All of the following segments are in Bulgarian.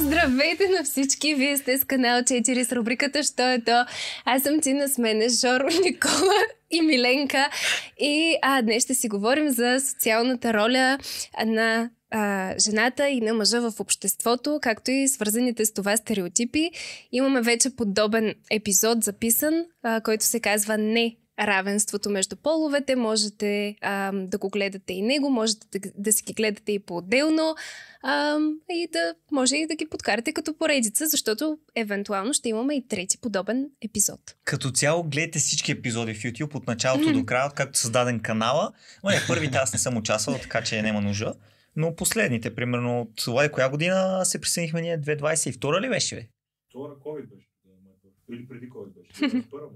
Здравейте на всички! Вие сте с канал 4 с рубриката Що е то? Аз съм Тина с мене, Жоро, Никола и Миленка. И а, днес ще си говорим за социалната роля на а, жената и на мъжа в обществото, както и свързаните с това стереотипи. Имаме вече подобен епизод записан, а, който се казва Не равенството между половете. Можете а, да го гледате и него, можете да, да си ги гледате и по-отделно а, и да може и да ги подкарате като поредица, защото евентуално ще имаме и трети подобен епизод. Като цяло гледайте всички епизоди в YouTube от началото mm. до края, както е създаден канала. Но е, първите аз не съм участвал, така че няма нужда. Но последните, примерно от лай, коя година се присъединихме ние? 2022 ли беше? Втора Това COVID беше. Е Или преди COVID беше. Първо.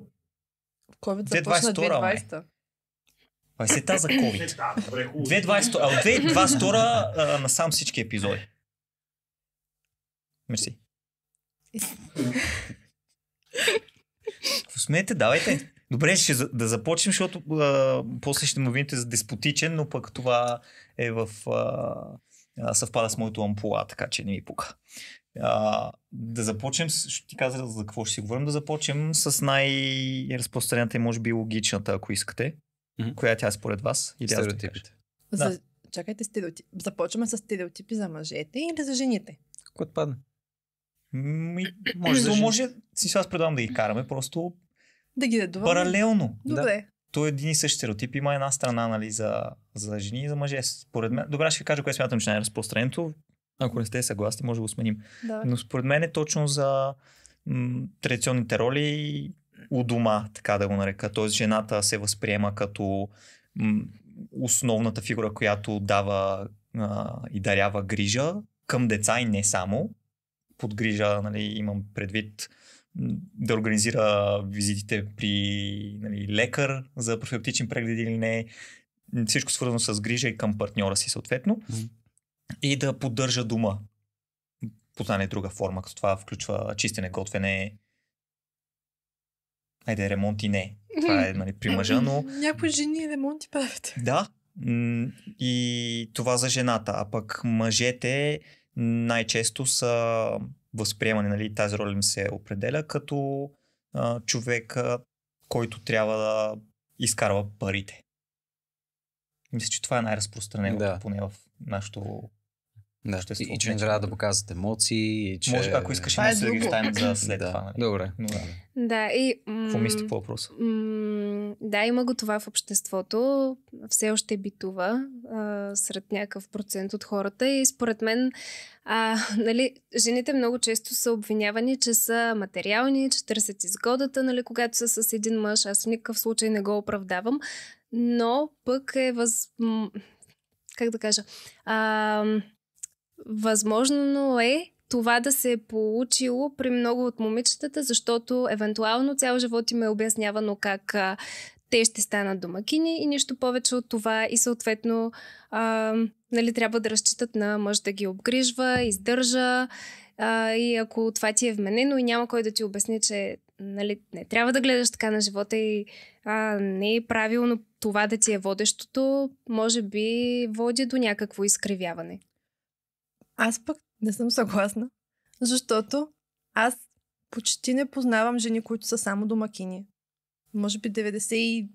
COVID започна 2020. Това е сета за COVID. 2020, е, а от 2022 насам всички епизоди. Мерси. Какво смеете? Давайте. Добре, ще да започнем, защото а, после ще му видите за деспотичен, но пък това е в... А, съвпада с моето ампула, така че не ми пука. А, да започнем, ще ти каза за какво ще си говорим, да започнем с най-разпространената и може би логичната, ако искате. Mm-hmm. Коя е тя според вас? Или стереотипите. За... Да. Чакайте, стереотип. започваме с стереотипи за мъжете или за жените? Кое падне? М- може, да може, си сега предавам да ги караме, просто да ги дадуваме. паралелно. Добре. Да. То е един и същ стереотип. Има една страна нали, за, за жени и за мъже. Според мен. Добре, ще кажа, кое смятам, че най-разпространеното. Ако не сте съгласни, може да го сменим. Да. Но според мен е точно за м- традиционните роли у дома, така да го нарека. Тоест жената се възприема като м- основната фигура, която дава а, и дарява грижа към деца и не само. Под грижа нали, имам предвид да организира визитите при нали, лекар за профилактичен преглед или не. Всичко свързано с грижа и към партньора си съответно. Mm-hmm и да поддържа дума по една друга форма, като това включва чистене, готвене, айде ремонт и не. Това е нали, при мъжа, но... Някои жени ремонти правят. Да, и това за жената, а пък мъжете най-често са възприемани, нали, тази роля им се определя като а, човека, който трябва да изкарва парите мисля, че това е най-разпространеното, да. поне в нашото да. общество. И, и че не трябва да показват емоции. И че... Може, ако искаш, може да ги оставим за след да. това. Нали? Добре. Но, да. да, и... Какво мислите по въпроса? М- да, има го това в обществото. Все още битува а, сред някакъв процент от хората. И според мен, а, нали, жените много често са обвинявани, че са материални, че търсят изгодата, нали, когато са с един мъж. Аз в никакъв случай не го оправдавам но пък е въз... как да кажа... А, възможно е това да се е получило при много от момичетата, защото евентуално цял живот им е обяснявано как а, те ще станат домакини и нищо повече от това и съответно а, нали, трябва да разчитат на мъж да ги обгрижва, издържа а, и ако това ти е вменено и няма кой да ти обясни, че нали, не трябва да гледаш така на живота и а, не е правилно това да ти е водещото, може би води до някакво изкривяване. Аз пък не съм съгласна, защото аз почти не познавам жени, които са само домакини. Може би 90 и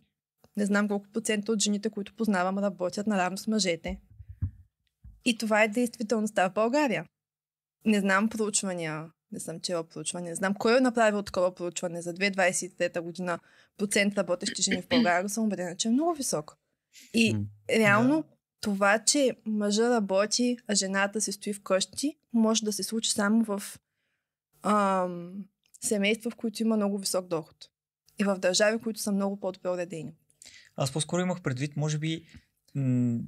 не знам колко процента от жените, които познавам, работят наравно с мъжете. И това е действителността в България. Не знам проучвания не съм чела проучване, не знам кой е направил такова проучване за 2023 година процент работещи жени в България, съм убедена, че е много високо. И реално това, че мъжа работи, а жената се стои вкъщи, може да се случи само в ам, семейства, в които има много висок доход. И в държави, които са много по-добре уредени. Аз по-скоро имах предвид, може би,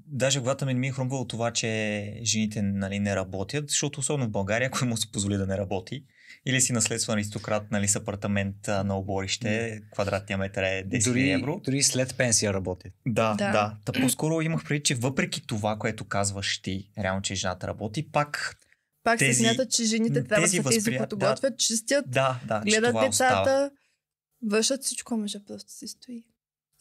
даже когато ми не ми е хрумвало това, че жените нали, не работят, защото особено в България, ако му се позволи да не работи, или си наследства аристократ, нали, нали, с апартамент на оборище, квадратния метър е 10 дори, евро. Дори след пенсия работи. Да, да. да. Та по-скоро имах преди, че въпреки това, което казваш ти, реално, че жената работи, пак пак тези, се смята, че жените трябва да са тези, възприят... които да, готвят, чистят, да, да, гледат децата, остава. вършат всичко, мъжа просто си стои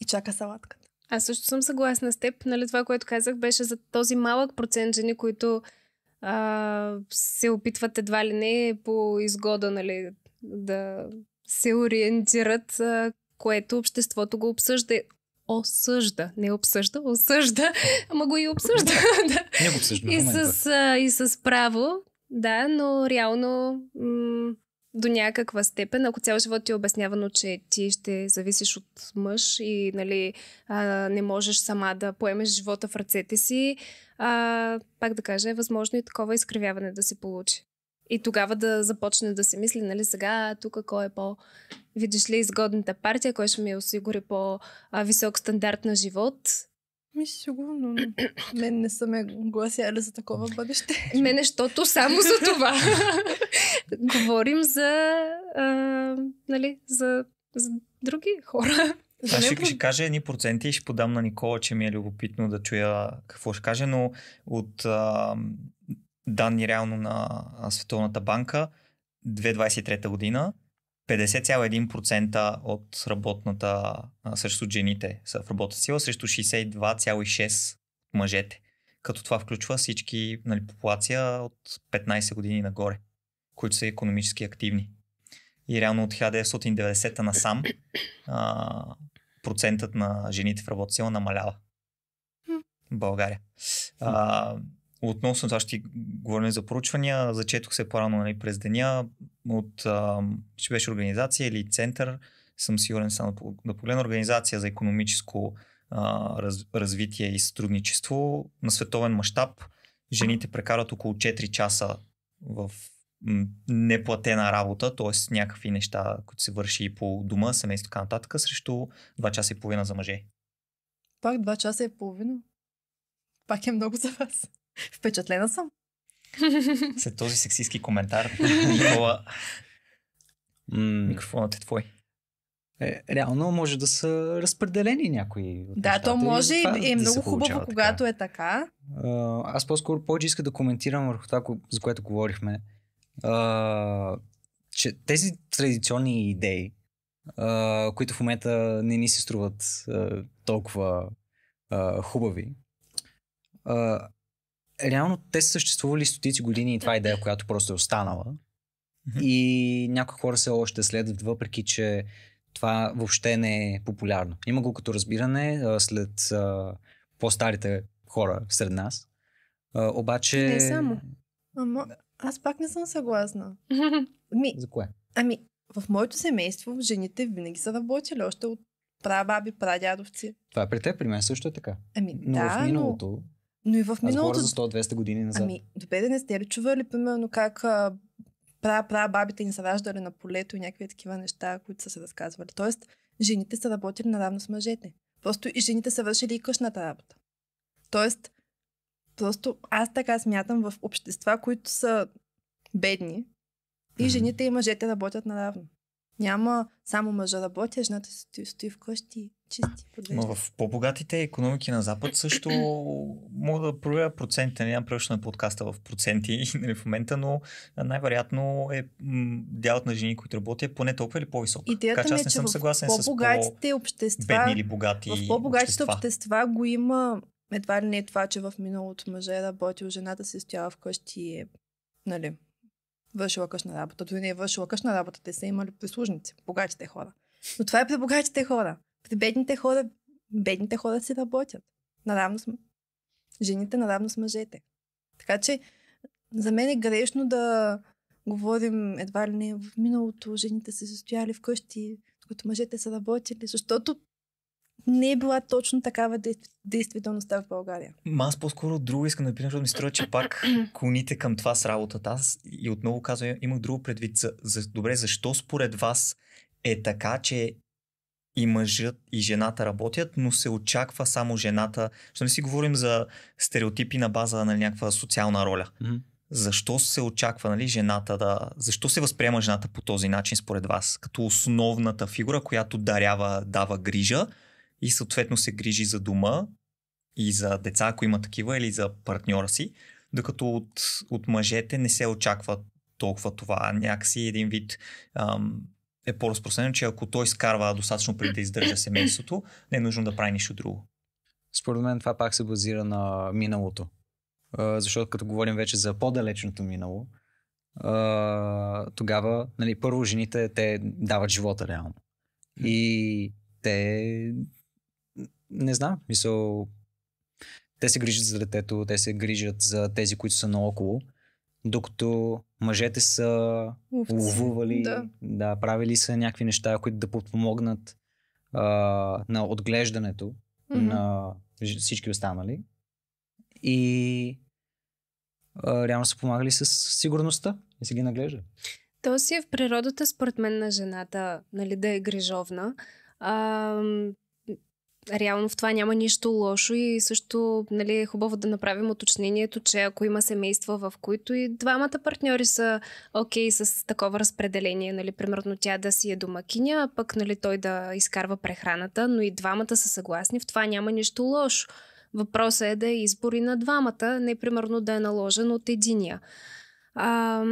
и чака салатката. Аз също съм съгласна с теб. Нали, това, което казах, беше за този малък процент жени, които а, се опитват едва ли не по изгода нали, да се ориентират, а, което обществото го обсъжда. Осъжда. Не обсъжда, осъжда. Ама го и обсъжда. да. Не го обсъжда. И с, а, и с право, да, но реално м- до някаква степен, ако цял живот ти е обяснявано, че ти ще зависиш от мъж и нали, а, не можеш сама да поемеш живота в ръцете си, а, пак да кажа, е възможно и такова изкривяване да се получи. И тогава да започне да се мисли, нали, сега тук кой е по... Видиш ли изгодната партия, кой ще ми осигури по-висок стандарт на живот ми сигурно. Мен не са ме гласяли за такова бъдеще. Мене, защото само за това. Говорим за, а, нали, за, за други хора. Аз ще, ще кажа едни проценти и ще подам на Никола, че ми е любопитно да чуя какво ще каже, но от а, данни реално на Световната банка 2023 година 50,1% от работната, също жените са в работна сила, срещу 62,6% мъжете. Като това включва всички нали, популация от 15 години нагоре, които са економически активни. И реално от 1990 насам а, процентът на жените в работна сила намалява. България. А, относно, това ще говорим за проучвания, зачетох се по-рано нали, през деня от, а, ще беше организация или център, съм сигурен само да погледна организация за економическо а, раз, развитие и сътрудничество на световен мащаб. Жените прекарат около 4 часа в неплатена работа, т.е. някакви неща, които се върши и по дома, семейство, така нататък, срещу 2 часа и половина за мъже. Пак 2 часа и половина? Пак е много за вас. Впечатлена съм. След този сексистски коментар, Никола, микрофонът е твой. Е, реално може да са разпределени някои. да, то може и е, е да много хубаво, така. когато е така. Аз по-скоро повече иска да коментирам върху това, за което говорихме. А, че тези традиционни идеи, а, които в момента не ни се струват а, толкова а, хубави, а, реално те са съществували стотици години и това е идея, която просто е останала. Mm-hmm. И някои хора се още следват, въпреки че това въобще не е популярно. Има го като разбиране а, след а, по-старите хора сред нас. А, обаче. Не само. Ама, аз пак не съм съгласна. Ми, За кое? Ами, в моето семейство жените винаги са работили още от прабаби, прадядовци. Това е при теб, при мен също е така. Ами, но да, в миналото но... Но и в миналото... Аз за 100-200 години назад. Ами, добре да не сте ли чували, примерно, как пра, пра бабите ни са раждали на полето и някакви такива неща, които са се разказвали. Тоест, жените са работили наравно с мъжете. Просто и жените са вършили и къщната работа. Тоест, просто аз така смятам в общества, които са бедни, и жените и мъжете работят наравно. Няма само мъжа работя, жената си стои, стои вкъщи чисти подвижни. Но в по-богатите економики на Запад също мога да проверя процентите. Нямам превръщане подкаста в проценти нали, в момента, но най-вероятно е дялът на жени, които работят, е поне толкова или по-висок. Идеята така че е, аз не съм съгласен с по-богатите общества, бедни или богати в по-богатите общества. общества го има едва ли не е това, че в миналото мъже е работил, жената се стоява вкъщи и е, нали, вършила къщна работа. Дори не е вършила къщна работа, те са имали прислужници, богатите хора. Но това е при богатите хора бедните хора, бедните хора си работят. Наравно сме. жените, наравно с мъжете. Така че за мен е грешно да говорим едва ли не в миналото жените са състояли вкъщи, докато мъжете са работили, защото не е била точно такава действителността в България. Ма аз по-скоро друго искам да питам, защото ми струва, че пак клоните към това с работата. Аз и отново казвам, имах друго предвид. За, за, добре, защо според вас е така, че и мъжът и жената работят, но се очаква само жената. Ще не си говорим за стереотипи на база на някаква социална роля. Mm-hmm. Защо се очаква нали, жената да... Защо се възприема жената по този начин според вас? Като основната фигура, която дарява, дава грижа и съответно се грижи за дома и за деца, ако има такива, или за партньора си, докато от, от мъжете не се очаква толкова това. Някакси един вид ам, е по-разпространено, че ако той скарва достатъчно преди да издържа семейството, не е нужно да прави нищо друго. Според мен това пак се базира на миналото. Защото като говорим вече за по-далечното минало, тогава, нали, първо жените, те дават живота реално. И те, не знам, мисъл, те се грижат за детето, те се грижат за тези, които са наоколо докато мъжете са Овци. ловували, да. да, правили са някакви неща, които да подпомогнат а, на отглеждането mm-hmm. на всички останали. И а, реално са помагали с сигурността и си ги наглежда. То си е в природата, според мен, на жената, нали, да е грижовна. А, реално в това няма нищо лошо и също нали, е хубаво да направим уточнението, че ако има семейства, в които и двамата партньори са окей okay с такова разпределение, нали, примерно тя да си е домакиня, а пък нали, той да изкарва прехраната, но и двамата са съгласни, в това няма нищо лошо. Въпросът е да е избори на двамата, не примерно да е наложен от единия. А,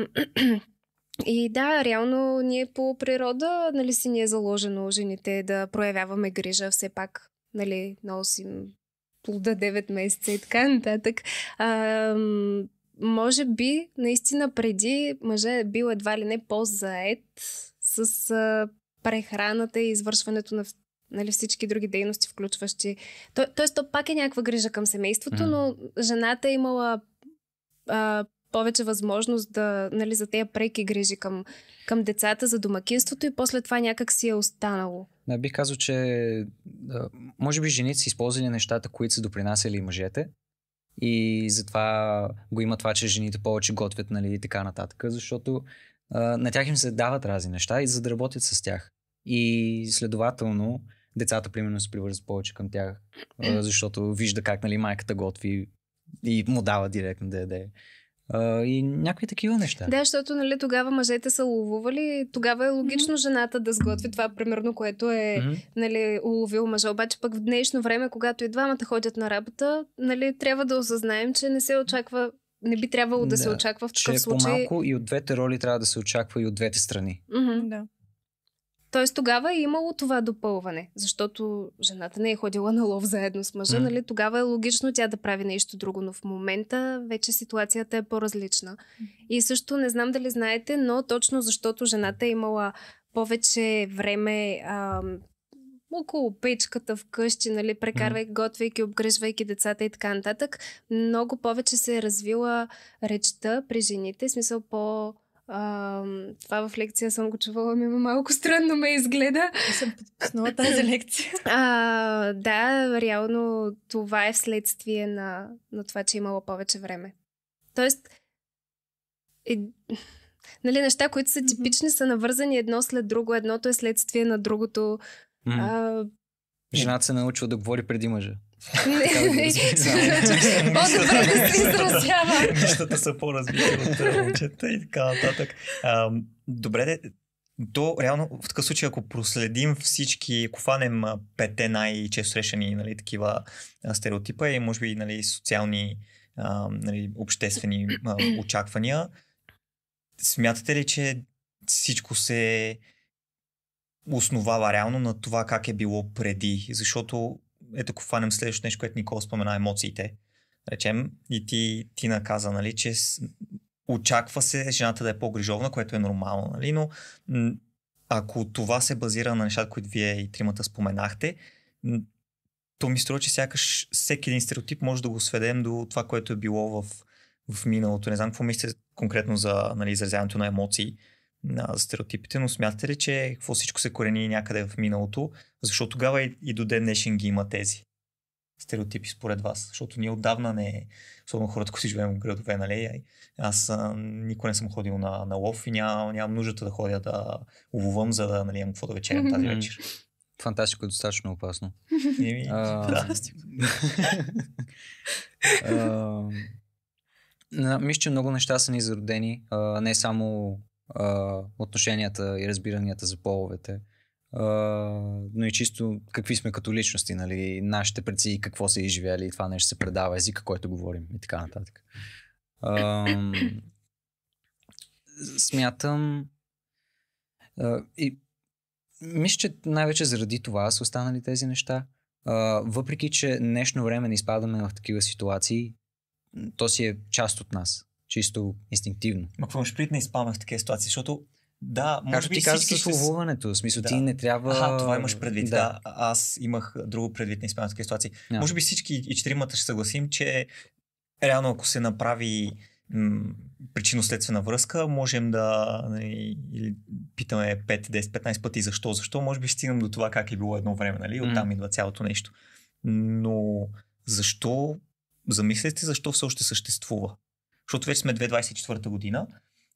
и да, реално ние по природа нали си ни е заложено жените да проявяваме грижа все пак нали, носим плода 9 месеца и така нататък. А, може би, наистина, преди мъжа е бил едва ли не по-заед с а, прехраната и извършването на нали, всички други дейности, включващи... То, тоест, то пак е някаква грижа към семейството, mm. но жената е имала а, повече възможност да, нали, за тези преки грижи към, към децата, за домакинството и после това някак си е останало. Не, бих казал, че може би жените са използвали нещата, които са допринасяли и мъжете. И затова го има това, че жените повече готвят, нали, и така нататък, защото а, на тях им се дават разни неща и за да работят с тях. И следователно, децата, примерно, се привързват повече към тях, а, защото вижда как, нали, майката готви и му дава директно да яде а, и някакви такива неща. Да, защото нали, тогава мъжете са ловували, тогава е логично mm-hmm. жената да сготви това, примерно, което е mm-hmm. нали, уловил мъжа. Обаче пък в днешно време, когато и двамата ходят на работа, нали, трябва да осъзнаем, че не се очаква не би трябвало да, да се очаква в такъв че е случай. По-малко и от двете роли трябва да се очаква и от двете страни. Mm-hmm, да. Тоест тогава е имало това допълване, защото жената не е ходила на лов заедно с мъжа, mm. нали? Тогава е логично тя да прави нещо друго, но в момента вече ситуацията е по-различна. Mm. И също не знам дали знаете, но точно защото жената е имала повече време а, около печката вкъщи, нали, прекарвайки, готвейки, обгрежвайки децата и така нататък, много повече се е развила речта при жените, в смисъл по- а, това в лекция съм го чувала, ми малко странно ме изгледа. съм подпуснала тази лекция. А, да, реално това е вследствие на, на това, че е имала повече време. Тоест, е, нали, неща, които са типични, са навързани едно след друго. Едното е следствие на другото. Mm. А... Жената се научила да говори преди мъжа. Значи, по-добре да се изразява. Нещата са по-разбити от е, момчета и така нататък. Добре, то реално в такъв случай, ако проследим всички, ако фанем пете най-често срещани нали, такива стереотипа и може би нали, социални, нали, обществени очаквания, смятате ли, че всичко се основава реално на това как е било преди? Защото ето ако фанем следващото нещо, което Никол спомена, емоциите, речем, и ти, ти наказа, нали, че очаква се жената да е по-грижовна, което е нормално, нали, но ако това се базира на нещата, които вие и тримата споменахте, то ми струва, че сякаш всеки един стереотип може да го сведем до това, което е било в, в миналото. Не знам какво мислите конкретно за нали, изразяването на емоции на стереотипите, но смятате ли, че какво всичко се корени някъде в миналото, защото тогава и, и до ден днешен ги има тези стереотипи според вас, защото ние отдавна не, особено хората, които си живеем в градове, нали, аз а, никога не съм ходил на, на лов и нямам, нямам нуждата да ходя да ловувам, за да нали, имам какво да вечерям тази вечер. Фантастико е достатъчно опасно. Еми, фантастико. Мисля, че много неща са ни зародени, не само а, отношенията и разбиранията за половете, а, но и чисто какви сме като личности, нали, нашите предци, какво са изживяли и това нещо се предава, езика, който говорим и така нататък. А, смятам а, и мисля, че най-вече заради това са останали тези неща. А, въпреки, че днешно време не изпадаме в такива ситуации, то си е част от нас чисто инстинктивно. Ма какво шприт не изпаднах в такива ситуации, защото да, може Както би ти каза с ловуването, в смисъл да. ти не трябва... Аха, това имаш предвид, да. да. Аз имах друго предвид, на изпаднах в такива ситуации. Yeah. Може би всички и четиримата ще съгласим, че реално ако се направи м- причинно-следствена връзка, можем да нали, или питаме 5, 10, 15 пъти защо, защо, може би ще стигнем до това как е било едно време, нали? Оттам mm. идва цялото нещо. Но защо, замислете защо все още съществува? защото вече сме 2024 година.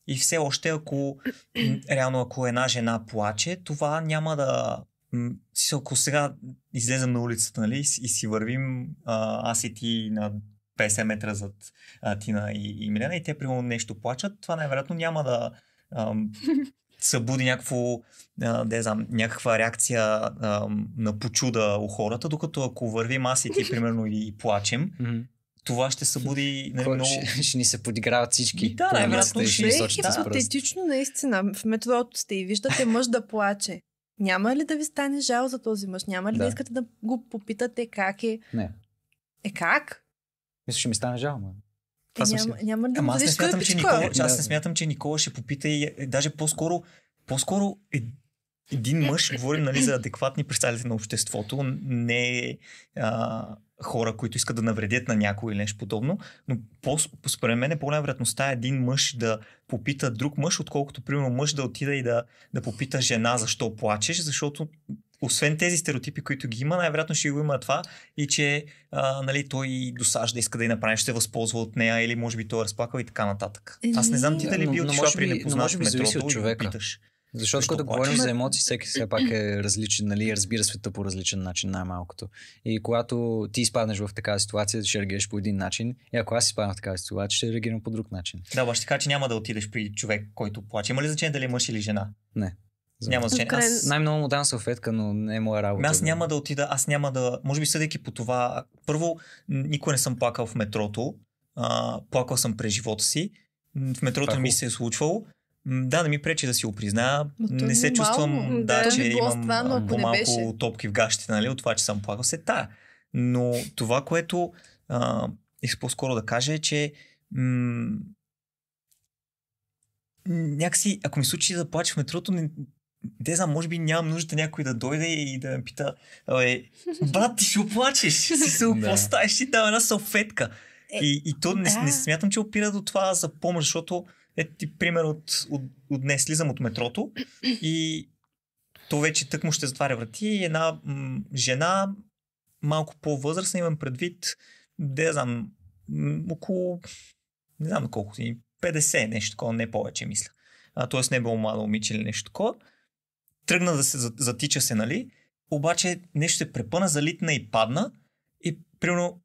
И все още, ако реално, ако една жена плаче, това няма да. Ако сега излезем на улицата, нали, и си вървим а, аз и ти на 50 метра зад а, Тина и, и Милена, и те примерно нещо плачат, това най-вероятно няма да а, събуди някакво, а, не знам, някаква реакция а, на почуда у хората, докато ако вървим аз и ти, примерно, и, и плачем, mm-hmm това ще събуди нали, много... Ще, ще ни се подиграват всички. И да, най-вероятно ще е хипотетично, наистина. В метрото сте и виждате мъж да плаче. Няма ли да ви стане жал за този мъж? Няма ли да, да искате да го попитате как е? Не. Е как? Мисля, ще ми стане жал, ма. Е, това е, няма, няма да Ама аз не смятам, че Никола, да. аз не смятам, че Никола ще попита и е- даже по-скоро, по-скоро е, един мъж, говорим нали, за адекватни представители на обществото, не а, хора, които искат да навредят на някой или нещо подобно, но по, според мен е по-голяма вероятността е един мъж да попита друг мъж, отколкото примерно мъж да отида и да, да попита жена защо плачеш, защото освен тези стереотипи, които ги има, най-вероятно ще го има това и че а, нали, той досажда, иска да я направи, ще се възползва от нея или може би той е разплакал и така нататък. Аз не знам ти дали би отишла при непознат в метрото от човека. и питаш. Защото когато говорим за емоции, всеки все пак е различен, нали, разбира света по различен начин най-малкото. И когато ти изпаднеш в такава ситуация, ще реагираш по един начин, и ако аз изпадна в такава ситуация, ще реагирам по друг начин. Да, обаче така, че няма да отидеш при човек, който плаче. Има ли значение дали е мъж или жена? Не. За... Няма значение. Аз... Най-много му дам салфетка, но не е моя работа. Ами аз няма да отида, аз няма да. Може би съдейки по това. Първо, никой не съм плакал в метрото. А, плакал съм през живота си. В метрото Паку. ми се е случвало. Да, не ми пречи да си го призна. не се чувствам, да, е да че имам по-малко топки в гащите, нали, от това, че съм плакал се тая. Но това, което а, искам по-скоро да кажа е, че м- някакси, ако ми случи да плача в метрото, не, не знам, може би нямам нужда някой да дойде и да ме пита, брат, ти ще оплачеш, си се опластаеш, ти дава една салфетка. Е, и, и то не, не смятам, че опира до това за помощ, защото ето ти пример от, от, от днес слизам от метрото и то вече тъкмо ще затваря врати и една м- жена, малко по-възрастна, имам предвид, да знам, м- около, не знам колко, 50, нещо такова, не повече мисля. А, тоест не е било мало момиче или нещо такова. Тръгна да се затича се, нали? Обаче нещо се препъна, залитна и падна. И примерно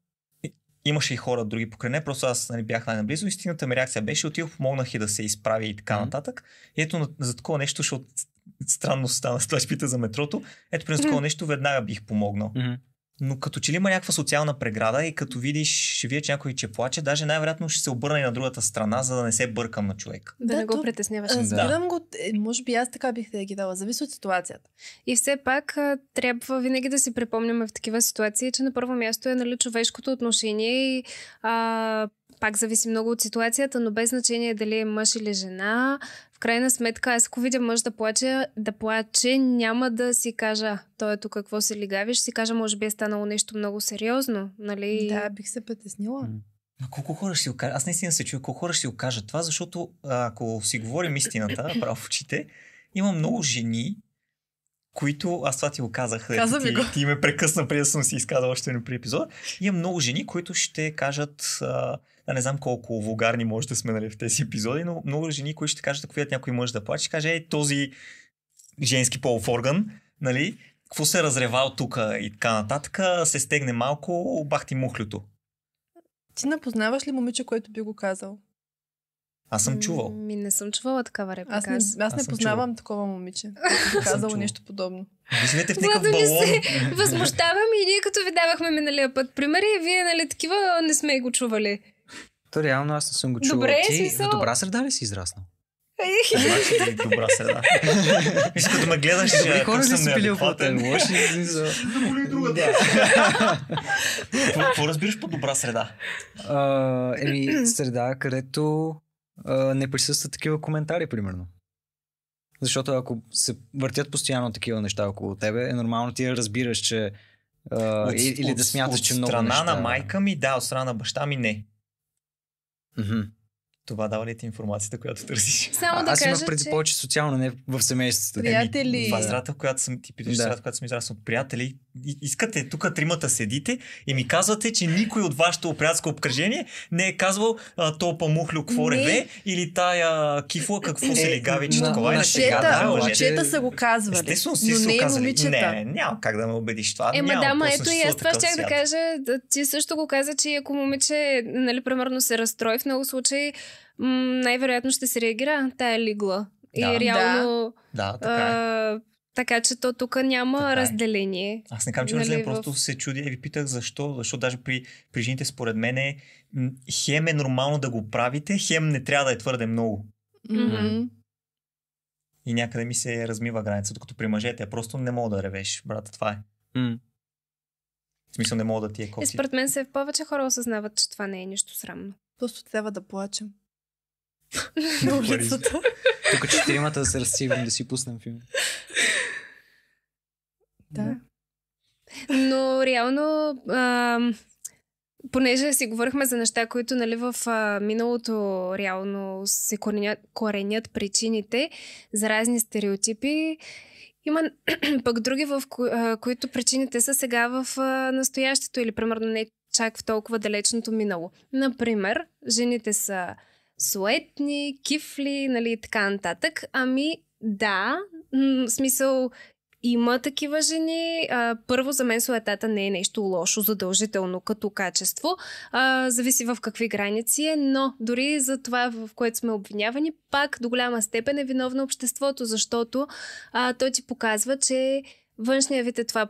Имаше и хора други покрай не, просто аз нали, бях най-наблизо. Истината ми реакция беше, отидох, помогнах и да се изправи и така нататък. И ето за такова нещо, защото странно стана, това ще пита за метрото. Ето, при такова нещо веднага бих помогнал. Mm-hmm. Но като че ли има някаква социална преграда и като видиш, ще видя, че някой че плаче, даже най-вероятно ще се обърне на другата страна, за да не се бъркам на човек. Да, да не то... го притесняваш. Разбирам да. го, е, може би аз така бих да ги дала. зависи от ситуацията. И все пак трябва винаги да си припомняме в такива ситуации, че на първо място е нали, човешкото отношение и а, пак зависи много от ситуацията, но без значение дали е мъж или жена, крайна сметка, аз ако видя мъж да плаче, да плаче, няма да си кажа, той е тук, какво се лигавиш, си кажа, може би е станало нещо много сериозно, нали? Да, бих се притеснила. Ма колко хора ще си окажат? Аз наистина се чуя колко хора ще си окажат това, защото ако си говорим истината, право в очите, има много жени, които, аз това ти го казах, Каза ти, го. ти ме прекъсна преди да съм си изказал още един при епизод, има много жени, които ще кажат, а, а не знам колко вулгарни може да сме нали, в тези епизоди, но много жени, които ще кажат, ако видят някой мъж да плаче, ще каже, ей, този женски полов орган, нали, какво се е разревал тук и така нататък, се стегне малко, бах ти мухлюто. Ти напознаваш ли момиче, което би го казал? Аз съм чувал. Ми не съм чувала такава реплика. Аз не, аз не аз познавам чувал. такова момиче. Казало нещо подобно. Виждате в някакъв балон. се възмущавам и ние като ви давахме миналия път примери, вие нали такива не сме го чували. То реално аз не съм го чувал. Добре, Ти смисъл... в добра среда ли си израснал? Е, значи добра среда. Виж, като ме гледаш, че хора ли си пили опътен? Лоши ли за... Да и другата. Какво разбираш по добра среда? Еми, среда, където не присъстват такива коментари, примерно. Защото ако се въртят постоянно такива неща около тебе, е нормално ти я разбираш, че... от, или да смяташ, че много От страна на майка ми, да, от страна на баща ми, не. Mm-hmm. Това дава ли ти информацията, която търсиш? Само а, да аз кажа, имах преди че... повече социално, не в семейството. Приятели. Еми, възрата, която съм ти питаш, да. която съм израснал. Приятели, искате, тук тримата седите и ми казвате, че никой от вашето опрятско обкръжение не е казвал топа мухлю какво реве или тая кифла какво се е, легави, че такова е Мъчета, Да, момчета са го казвали. Естествено си но не е момичета. Не, няма как да ме убедиш това. Е, да, ма ето и аз това ще да кажа. Ти също го каза, че ако момиче, нали, примерно се разстрои в много случаи, най-вероятно ще се реагира тая лигла. И реално... Да, така е така че то тук няма така е. разделение. Аз не казвам, че нали, разделение, просто в... се чудя и ви питах защо, защото даже при, при жените според мен е, хем е нормално да го правите, хем не трябва да е твърде много. Mm-hmm. И някъде ми се размива граница, докато при мъжете просто не мога да ревеш, брат, това е. Mm. В смисъл не мога да ти е коти. И според мен се повече хора осъзнават, че това не е нищо срамно. Просто трябва да плачем. На улицата. Тук четиримата да се разсивим да си пуснем филм. Да. Но реално, а, понеже си говорихме за неща, които нали, в а, миналото реално се коренят, коренят причините за разни стереотипи, има пък други, в кои, а, които причините са сега в а, настоящето или примерно не чак в толкова далечното минало. Например, жените са суетни, кифли, нали, така нататък. Ами да, м- смисъл има такива жени. А, първо, за мен суетата не е нещо лошо, задължително като качество. А, зависи в какви граници е, но дори за това, в което сме обвинявани, пак до голяма степен е виновно обществото, защото а, той ти показва, че външния вид е това,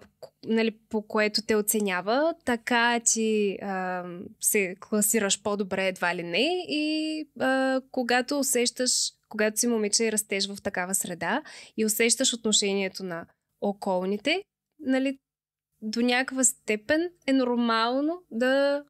нали, по което те оценява, така ти а, се класираш по-добре едва ли не и а, когато усещаш, когато си момиче и растеш в такава среда и усещаш отношението на околните, нали, до някаква степен е нормално да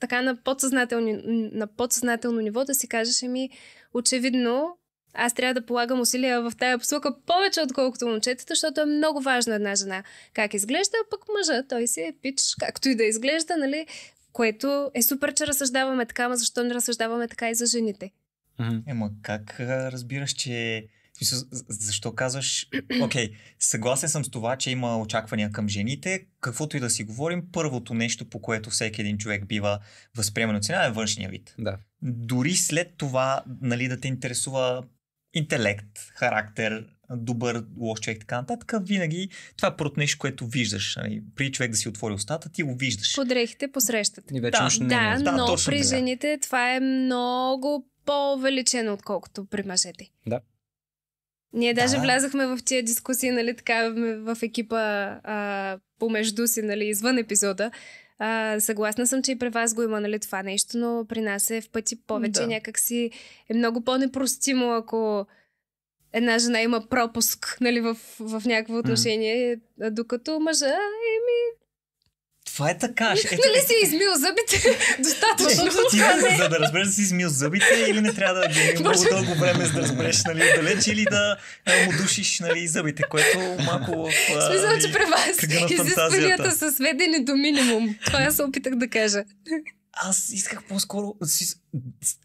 така на подсъзнателно, на подсъзнателно ниво да си кажеш, ми очевидно аз трябва да полагам усилия в тая посока повече, отколкото момчетата, защото е много важно една жена как изглежда, а пък мъжа, той си е пич, както и да изглежда, нали? Което е супер, че разсъждаваме така, ама защо не разсъждаваме така и за жените? Ема как разбираш, че защо казваш, окей, okay, съгласен съм с това, че има очаквания към жените, каквото и да си говорим, първото нещо, по което всеки един човек бива възприемен от цена е външния вид. Да. Дори след това, нали, да те интересува интелект, характер, добър, лош човек, така нататък, винаги това е първото нещо, което виждаш. Нали? При човек да си отвори устата, ти го виждаш. Подрехите посрещат. И вече да, да, не е. да, но при жените това е много по величено отколкото при мъжете. Да. Ние да. влязахме в тия дискусии, нали, така, в екипа а, помежду си, нали, извън епизода. А, съгласна съм, че и при вас го има, нали, това нещо, но при нас е в пъти повече. Да. Някакси е много по-непростимо, ако една жена има пропуск, нали, в, в някакво отношение, mm. докато мъжа, еми, това е така. Ще... Ето... Нали си е измил зъбите достатъчно? Ти, за да разбереш да си измил зъбите или не трябва да ги е много много дълго време, за да разбереш нали, далеч или да му душиш нали, зъбите, което малко в... Смисъл, че при вас изискванията са сведени до минимум. Това аз се опитах да кажа аз исках по-скоро.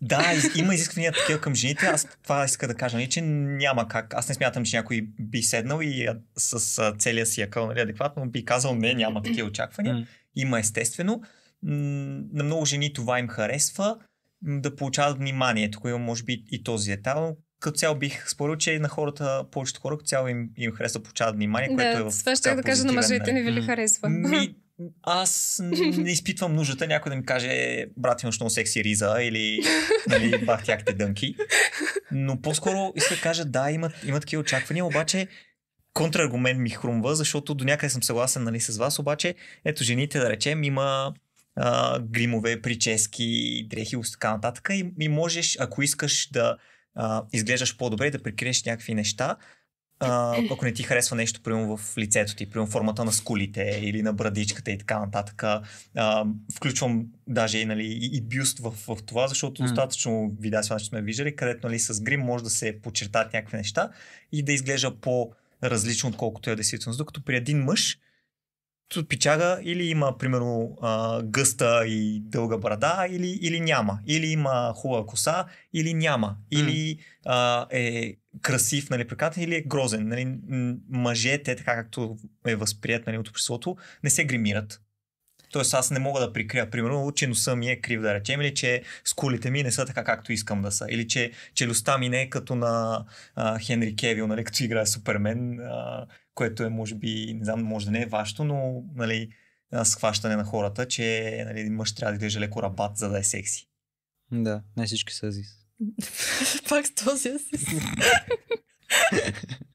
Да, има изисквания такива към жените. Аз това иска да кажа, нали, че няма как. Аз не смятам, че някой би седнал и с целия си акъл нали, адекватно би казал, не, няма такива очаквания. Има естествено. На много жени това им харесва да получават внимание. Тук има, може би, и този етап, но като цяло бих спорил, че на хората, повечето хора, като цяло им, им харесва да получават внимание, да, което е в Това ще да кажа на мъжете, не ви ли харесва? Ми, аз не изпитвам нуждата някой да ми каже е, брат имаш много секси риза или нали, бах тяхте дънки. Но по-скоро иска да кажа да, имат, имат такива очаквания, обаче контраргумент ми хрумва, защото до някъде съм съгласен нали, с вас, обаче ето жените да речем има а, гримове, прически, дрехи и така нататък и, и можеш, ако искаш да а, изглеждаш по-добре, да прикриеш някакви неща, а, ако не ти харесва нещо, примерно в лицето ти, примерно формата на скулите или на брадичката и така нататък, а, включвам даже нали, и, и бюст в, в това, защото mm. достатъчно видеа сега сме виждали, където нали, с грим може да се подчертат някакви неща и да изглежда по различно, отколкото е действителност. Докато при един мъж, пичага или има, примерно, а, гъста и дълга брада, или, или няма. Или има хубава коса, или няма. Или а, е красив, нали, прекратен, или е грозен. Нали, мъжете, така както е възприят нали, от обществото, не се гримират. Тоест аз не мога да прикрия, примерно, че носа ми е крив, да речем, или че скулите ми не са така както искам да са, или че челюстта ми не е като на а, Хенри Кевил, нали, като играе Супермен, а, което е, може би, не знам, може да не е вашето, но, нали, схващане на хората, че нали, един мъж трябва да изглежда леко рабат, за да е секси. Да, не всички са Азис. Пак с този Азис.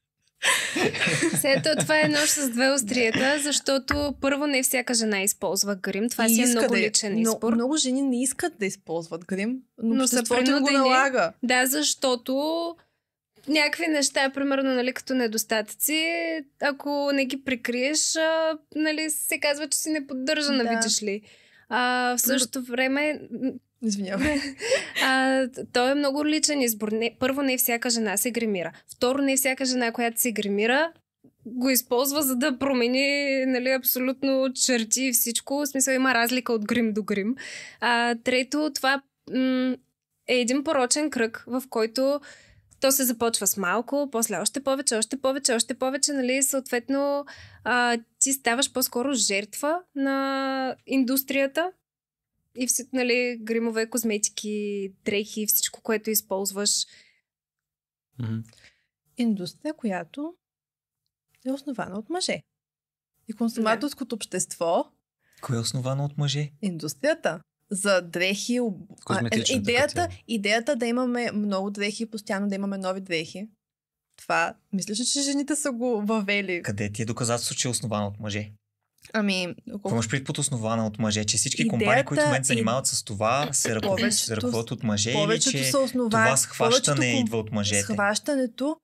Сето, това е нощ с две остриета, защото първо не всяка жена използва грим. Това си е много да, е. личен избор. Но, много жени не искат да използват грим, но, но са да Го налага. Да, защото някакви неща, примерно, нали, като недостатъци, ако не ги прикриеш, а, нали, се казва, че си не поддържа, да. видиш ли. А, в същото време Извинявай. а, той е много личен избор. Не, първо, не всяка жена се гримира. Второ, не всяка жена, която се гримира, го използва, за да промени нали, абсолютно черти и всичко. В смисъл има разлика от грим до грим. А, трето, това м- е един порочен кръг, в който то се започва с малко, после още повече, още повече, още повече, нали, съответно а, ти ставаш по-скоро жертва на индустрията, и все, нали, гримове, козметики, дрехи, всичко, което използваш. Mm-hmm. Индустрия, която е основана от мъже. И консуматорското yeah. общество. Кое е основано от мъже? Индустрията. За дрехи. Об... Е, идеята, идеята да имаме много дрехи, постоянно да имаме нови дрехи. Това, мисля, че жените са го въвели. Къде ти е доказателство, че е основано от мъже? Ами, колко... Какво имаш пред под основана от мъже? Че всички Идеята компании, които в момента занимават с това, се ръководят, от мъже или че основа... това схващане повечето... идва от мъжете? Схващането,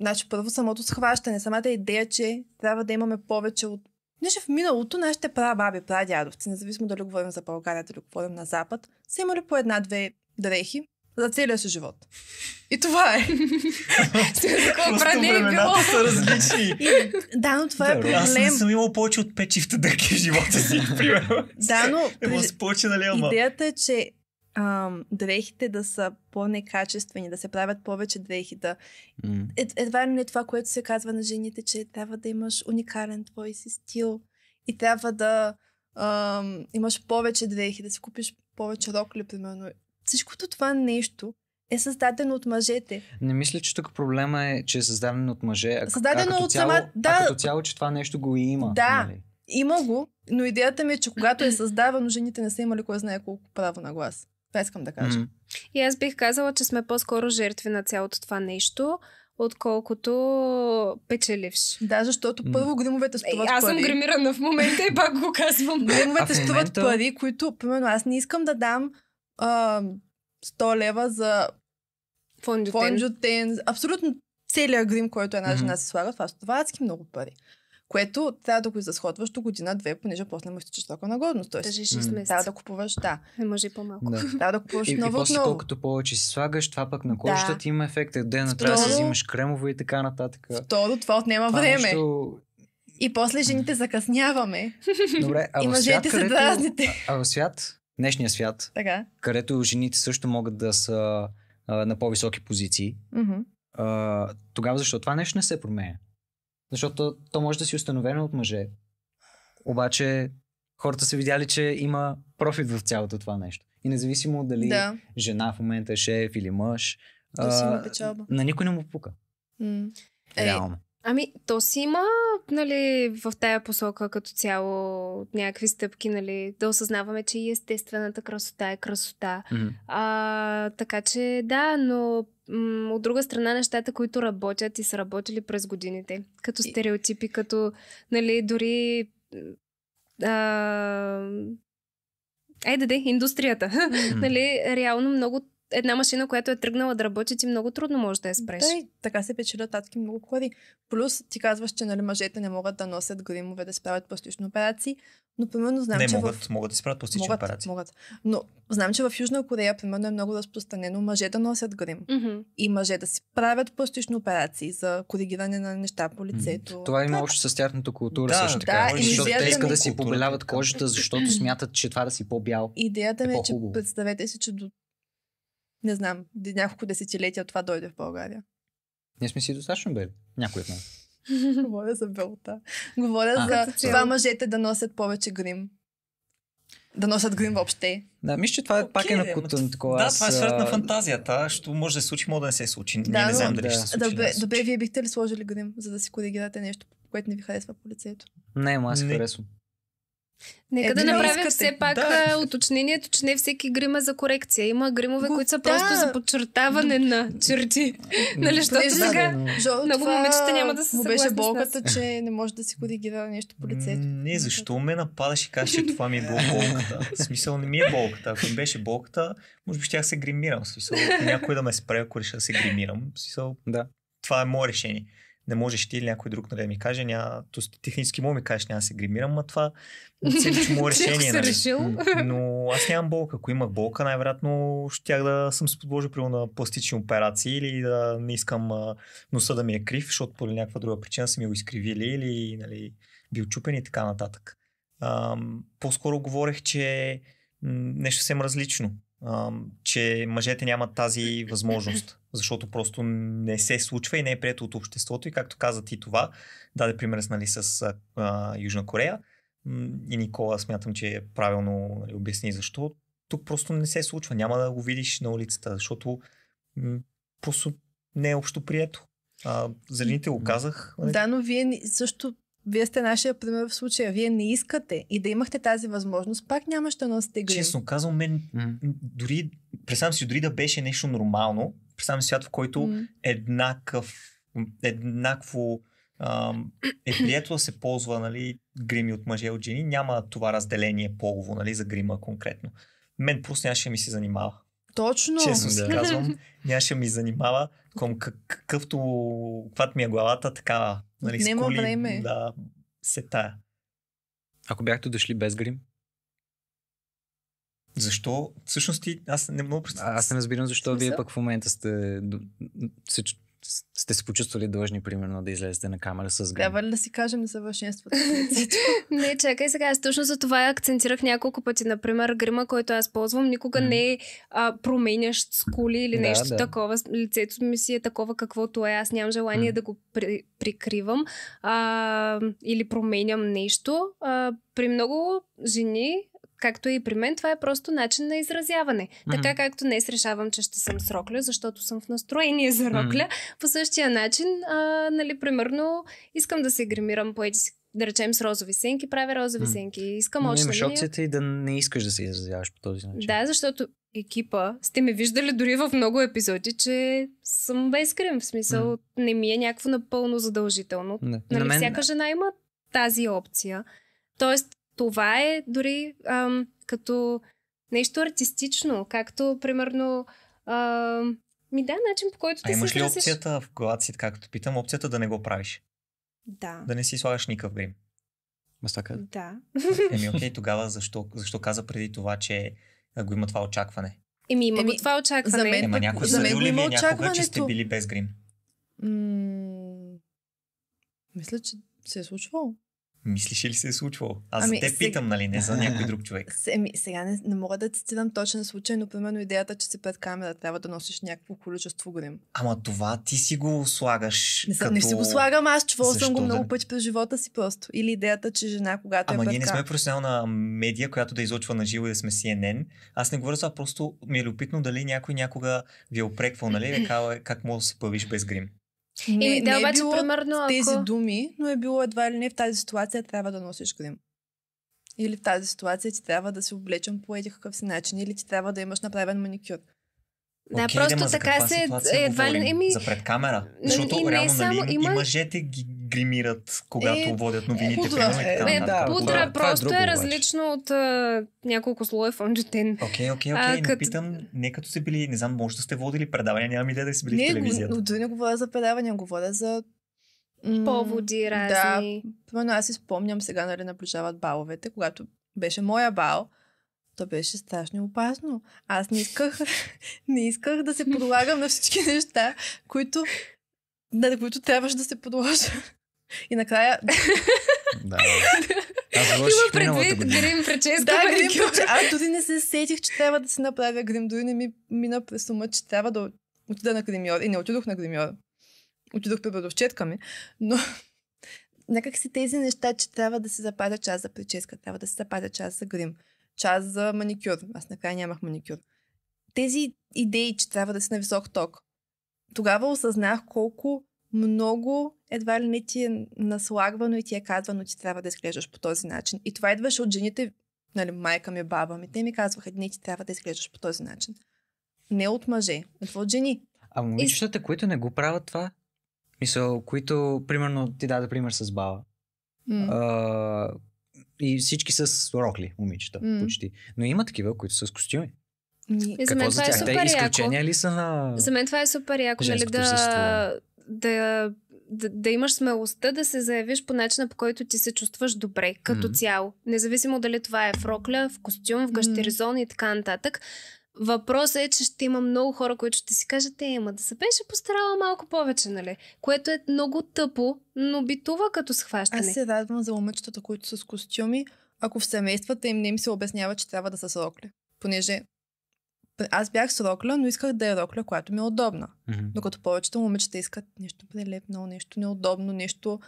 значи първо самото схващане, самата идея, че трябва да имаме повече от... Нещо в миналото нашите прабаби, прадядовци, независимо дали говорим за България, дали говорим на Запад, са имали по една-две дрехи, за целия си живот. И това е. Какво пране е било. са различни. да, но това да, е проблем. Аз не съм имал повече от печи чифта дъки в живота си, примерно. да, но при... Е, нали, ама. идеята е, че ам, дрехите да са по-некачествени, да се правят повече дрехи. Да... Mm. Ед, едва ли не това, което се казва на жените, че трябва да имаш уникален твой си стил и трябва да ам, имаш повече дрехи, да си купиш повече рокли, примерно, Всичкото това нещо е създадено от мъжете. Не мисля, че тук проблема е, че е създадено от мъже. А, създадено а от цяло, сама... Да. А като цяло, че това нещо го има. Да, нали? има го, но идеята ми е, че когато е създавано, жените не са имали кой знае колко право на глас. Това искам да кажа. Mm-hmm. И аз бих казала, че сме по-скоро жертви на цялото това нещо, отколкото печеливш. Да, защото първо гримовете е, струват аз пари. Аз съм гримирана в момента и пак го казвам. Гримовете струват пари, които, примерно, аз не искам да дам а, 100 лева за фондютен. фондютен абсолютно целият грим, който една mm-hmm. жена се слага, това, това адски много пари. Което трябва да го изразходваш до година-две, понеже после му изтича на годност. Тоест, Тъжи 6 месеца. Трябва да купуваш, да. Не може и по-малко. Да. Трябва да купуваш и, ново. И после, отново. колкото повече си слагаш, това пък на кожата да. ти има ефект. Ден на трябва да си взимаш кремове и така нататък. Второ, това отнема това време. Нещо... И после жените закъсняваме. Добре, а и мъжете се дразните. А, а в свят, днешния свят, така. където жените също могат да са а, на по-високи позиции, mm-hmm. а, тогава защо това нещо не се променя? Защото то, може да си установено от мъже. Обаче хората са видяли, че има профит в цялото това нещо. И независимо дали да. жена в момента е шеф или мъж, то а, на никой не му пука. Mm. Реално. Ами, то си има нали, в тая посока като цяло някакви стъпки, нали, да осъзнаваме, че и естествената красота е красота. Mm-hmm. А, така че да, но м- от друга страна нещата, които работят и са работили през годините, като стереотипи, като нали, дори а, Ей, де, индустрията. Mm-hmm. нали, реално много една машина, която е тръгнала да работи, ти много трудно може да я спреш. Да, и така се печелят татки много клади. Плюс ти казваш, че нали, мъжете не могат да носят гримове, да правят пластични операции, но примерно знам, не, че могат, в... могат да правят пластични могат, операции. Могат. Но знам, че в Южна Корея примерно е много разпространено мъже да носят грим. Mm-hmm. И мъже да си правят пластични операции за коригиране на неща по лицето. Mm-hmm. Това има да. общо с тяхната култура да, също така. Да, защото те искат да си побеляват кожата, защото смятат, че това да си по-бял. Идеята е ми е, че представете си, че до не знам, няколко десетилетия това дойде в България. Ние сме си достатъчно бели. Някой от нас. Говоря за белота. Говоря а, за това мъжете да носят повече грим. Да носят грим въобще. Да, мисля, че това okay, е пак е на кутън. Такова, да, аз... това е сферата на фантазията. Що може да се случи, може да не се случи. Да, Ние не знам дали да. ще се случи. Добре, да добре, вие бихте ли сложили грим, за да си коригирате нещо, което не ви харесва по лицето? Не, аз не. харесвам. Нека е, да направим искате. все пак да. уточнението, че не всеки грим е за корекция. Има гримове, Го, които са да. просто за подчертаване на черти. нали, защото да, сега да, много момичета няма да се съгласни беше болката, че не може да си да нещо по лицето. Не, защо ме нападаш и кажеш, че това ми е било болката? В смисъл не ми е болката. Ако ми беше болката, може би ще се гримирам. В смисъл някой да ме спре, ако реша да се гримирам. В смисъл, да. Това е мое решение не можеш ти или някой друг нали, ми каже, ня, то, технически мога ми кажеш, няма да се гримирам, а това е му решение. нали. решил. Но аз нямам болка. Ако имах болка, най-вероятно щях да съм се подложил при на пластични операции или да не искам а, носа да ми е крив, защото по някаква друга причина са ми го изкривили или нали, бил чупен и така нататък. А, по-скоро говорех, че нещо съвсем различно че мъжете нямат тази възможност, защото просто не се случва и не е прието от обществото. И както каза ти това, даде пример нали, с а, Южна Корея и Никола смятам, че правилно нали, обясни защо. Тук просто не се случва, няма да го видиш на улицата, защото м- просто не е общо прието. А, зелените го казах. Нали? Да, но вие също вие сте нашия пример в случая. Вие не искате и да имахте тази възможност, пак нямаше да носите грим. Честно казвам, мен, mm. дори, представям си, дори да беше нещо нормално, представям си свят, в който mm. еднакъв, еднакво е прието да се ползва нали, грими от мъже и от жени. Няма това разделение полово нали, за грима конкретно. Мен просто нямаше ми се занимава. Точно. Честно да. казвам, нямаше ми занимава към какъвто, каквато ми е главата, така, нали, Нема скули, време. да, се тая. Ако бяхте дошли без грим? Защо? Всъщност ти, аз не мога представя. Аз не разбирам защо вие пък в момента сте се сте се почувствали длъжни, примерно, да излезете на камера с гъм. Трябва ли да си кажем за несъвършенството? не, чакай сега. Аз точно за това акцентирах няколко пъти. Например, грима, който аз ползвам, никога mm. не е а, променящ скули или да, нещо да. такова. Лицето ми си е такова каквото е. Аз нямам желание mm. да го при, прикривам а, или променям нещо. А, при много жени Както и при мен, това е просто начин на изразяване. Mm-hmm. Така както днес решавам, че ще съм с рокля, защото съм в настроение за рокля, mm-hmm. по същия начин, а, нали, примерно, искам да се гримирам по еди да речем с розови сенки, правя розови mm. сенки. Искам още. Имаш опцията и да не искаш да се изразяваш по този начин. Да, защото екипа, сте ме виждали дори в много епизоди, че съм без крем. В смисъл, mm. не ми е някакво напълно задължително. Не. Нали, На мен... Всяка жена има тази опция. Тоест, това е дори ам, като нещо артистично, както примерно ам, ми да, начин по който а ти имаш се имаш ли опцията в главата си, както питам, опцията да не го правиш? Да. Да не си слагаш никакъв грим. Мастака? Да. Еми, окей, тогава защо, защо каза преди това, че го има това очакване? Еми, има Еми, това очакване. За мен, Ема, някой за мен го има някога, че сте били без грим? М- мисля, че се е случвало. Мислиш ли се е случвало? Аз ами, те сег... питам, нали, не за някой друг човек. Еми, сега не, не мога да цитирам точен случай, но примерно идеята, че си пред камера трябва да носиш някакво количество грим. Ама това ти си го слагаш. Не, като... не си го слагам, аз чувал съм го много да... пъти през живота си просто. Или идеята, че жена, когато Ама е. Ама ние не сме професионална медия, която да излъчва на живо и да сме CNN. Аз не говоря това, просто ми е любопитно дали някой някога ви е опреквал, нали, е, как, може мога да се появиш без грим. Не, и, да, не е обаче, е било примерно, ако... тези думи, но е било едва ли не в тази ситуация трябва да носиш грим. Или в тази ситуация ти трябва да се облечен по еди какъв си начин. Или ти трябва да имаш направен маникюр. Да, okay, просто дема, така се едва ли... Еми... За пред камера. Защото и не реално, е само, нали, има... и мъжете ги, гримират, когато е, водят новините. Е, пудра, е, не, да, пудра просто е, е различно от а, няколко слоя фонджетен. Окей, окей, окей. Кът... питам, не като сте били, не знам, може да сте водили предавания, нямам идея да сте били не, в телевизията. Не, не говоря за предавания, говоря за м- поводи разни. Да, но аз си спомням сега, нали, наближават баловете, когато беше моя бал. То беше страшно опасно. Аз не исках, не исках да се подлагам на всички неща, които на които трябваше да се подложа. И накрая... Да. Аз Има предвид грим прическа. Да, грим прическа. Аз дори не се сетих, че трябва да си направя грим. Дори не ми мина през ума, че трябва да отида на гримьор. И не отидох на гримьор. Отидох при бъдовчетка ми. Но някак си тези неща, че трябва да се запазя част за прическа, трябва да се запазя част за грим, част за маникюр. Аз накрая нямах маникюр. Тези идеи, че трябва да си на висок ток. Тогава осъзнах колко много едва ли не ти е наслагвано и ти е казвано, че трябва да изглеждаш по този начин. И това идваше от жените, нали, майка ми, е баба ми. Те ми казваха, не, ти трябва да изглеждаш по този начин. Не от мъже, а от жени. А момичетата, и... които не го правят това, мисъл, които, примерно, ти даде пример с баба. Mm. А, и всички с рокли, момичета, mm. почти. Но има такива, които са с костюми. И... За мен това е супер Те изключения яко. ли са на За мен това е супер яко, нали, да, да, да, да имаш смелостта да се заявиш по начина, по който ти се чувстваш добре като mm-hmm. цяло. Независимо дали това е в рокля, в костюм, в гащеризон mm-hmm. и така нататък. Въпросът е, че ще има много хора, които ще си кажат, е, ма да се беше постарала малко повече, нали? Което е много тъпо, но битува като схващане. Аз се радвам за момичетата, които са с костюми, ако в семействата им не им се обяснява, че трябва да са с рокля. Понеже аз бях с рокля, но исках да е рокля, която ми е удобна. Mm-hmm. Докато повечето момичета искат нещо прилепно, нещо неудобно, нещо...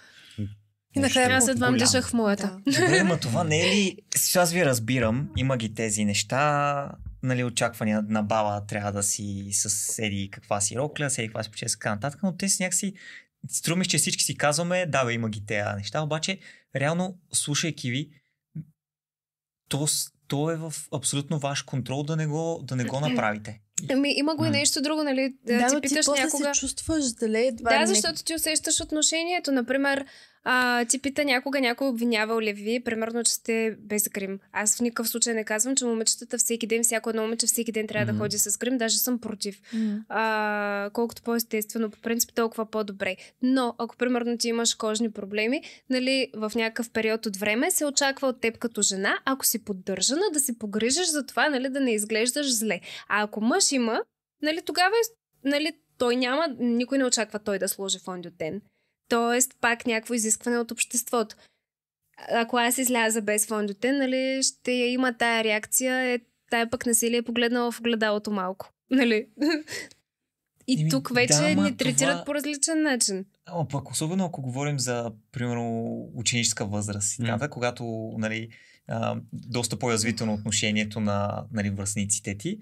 И накрая аз едва дишах в моята. Да. Добре, ма това не е ли... Сега аз ви разбирам, има ги тези неща, нали, очаквания на баба трябва да си с еди каква си рокля, седи каква си прическа, нататък, но те си някакси струмиш, че всички си казваме, да бе, има ги тези неща, обаче реално слушайки ви, то то е в абсолютно ваш контрол да не го, да не го направите. Ами, има го и нещо друго, нали? Да, да ти питаш ти после някога... се чувстваш зле. Да, защото ти усещаш отношението. Например, а, ти пита някога някой обвинявал ли ви, примерно, че сте без грим. Аз в никакъв случай не казвам, че момичетата всеки ден, всяко едно момиче всеки ден трябва mm-hmm. да ходи с грим, даже съм против. Mm-hmm. А, колкото по-естествено, по принцип, толкова по-добре. Но, ако примерно ти имаш кожни проблеми, нали, в някакъв период от време се очаква от теб като жена, ако си поддържана, да се погрижиш за това, нали, да не изглеждаш зле. А ако мъж има, нали, тогава нали, той няма, никой не очаква той да сложи фондиотен. ден. Тоест, пак някакво изискване от обществото. Ако аз изляза без фондите, нали, ще има тая реакция, е, тая пък не си ли е погледнала в огледалото малко. Нали? И Ими, тук вече да, ни третират това... по различен начин. Ама пък особено ако говорим за, примерно, ученическа възраст mm. така, когато, нали, а, доста по-язвително отношението на нали, връзниците ти,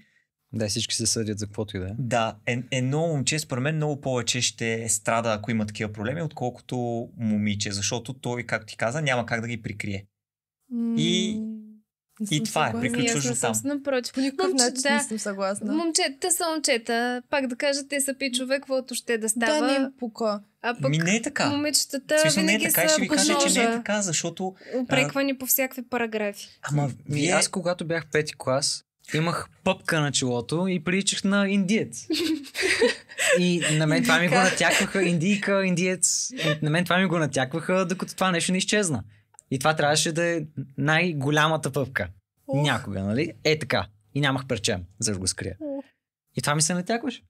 да, всички се съдят за каквото и да е. Да, е, едно момче според мен много повече ще страда, ако има такива проблеми, отколкото момиче, защото той, както ти каза, няма как да ги прикрие. И и това е, съгласна. е, приключваш ами, до там. Напротив, по никакъв Момче, начин да. не съм съгласна. Момчета са момчета. Пак да кажа, те са пичове, каквото ще да става. Да, не им пука. А пък Ми не е така. момичетата Смисъл, винаги не е така. са Ще ви кажа, че не е така, защото... Опреквани а... по всякакви параграфи. Ама вие... Аз когато бях пети клас, имах пъпка на челото и приличах на индиец. И на мен това ми го натякваха, индийка, индиец. На мен това ми го натякваха, докато това нещо не изчезна. И това трябваше да е най-голямата пъпка. Ох. Някога, нали? Е така. И нямах перчем, за да го скрия. Ох. И това ми се натякваше.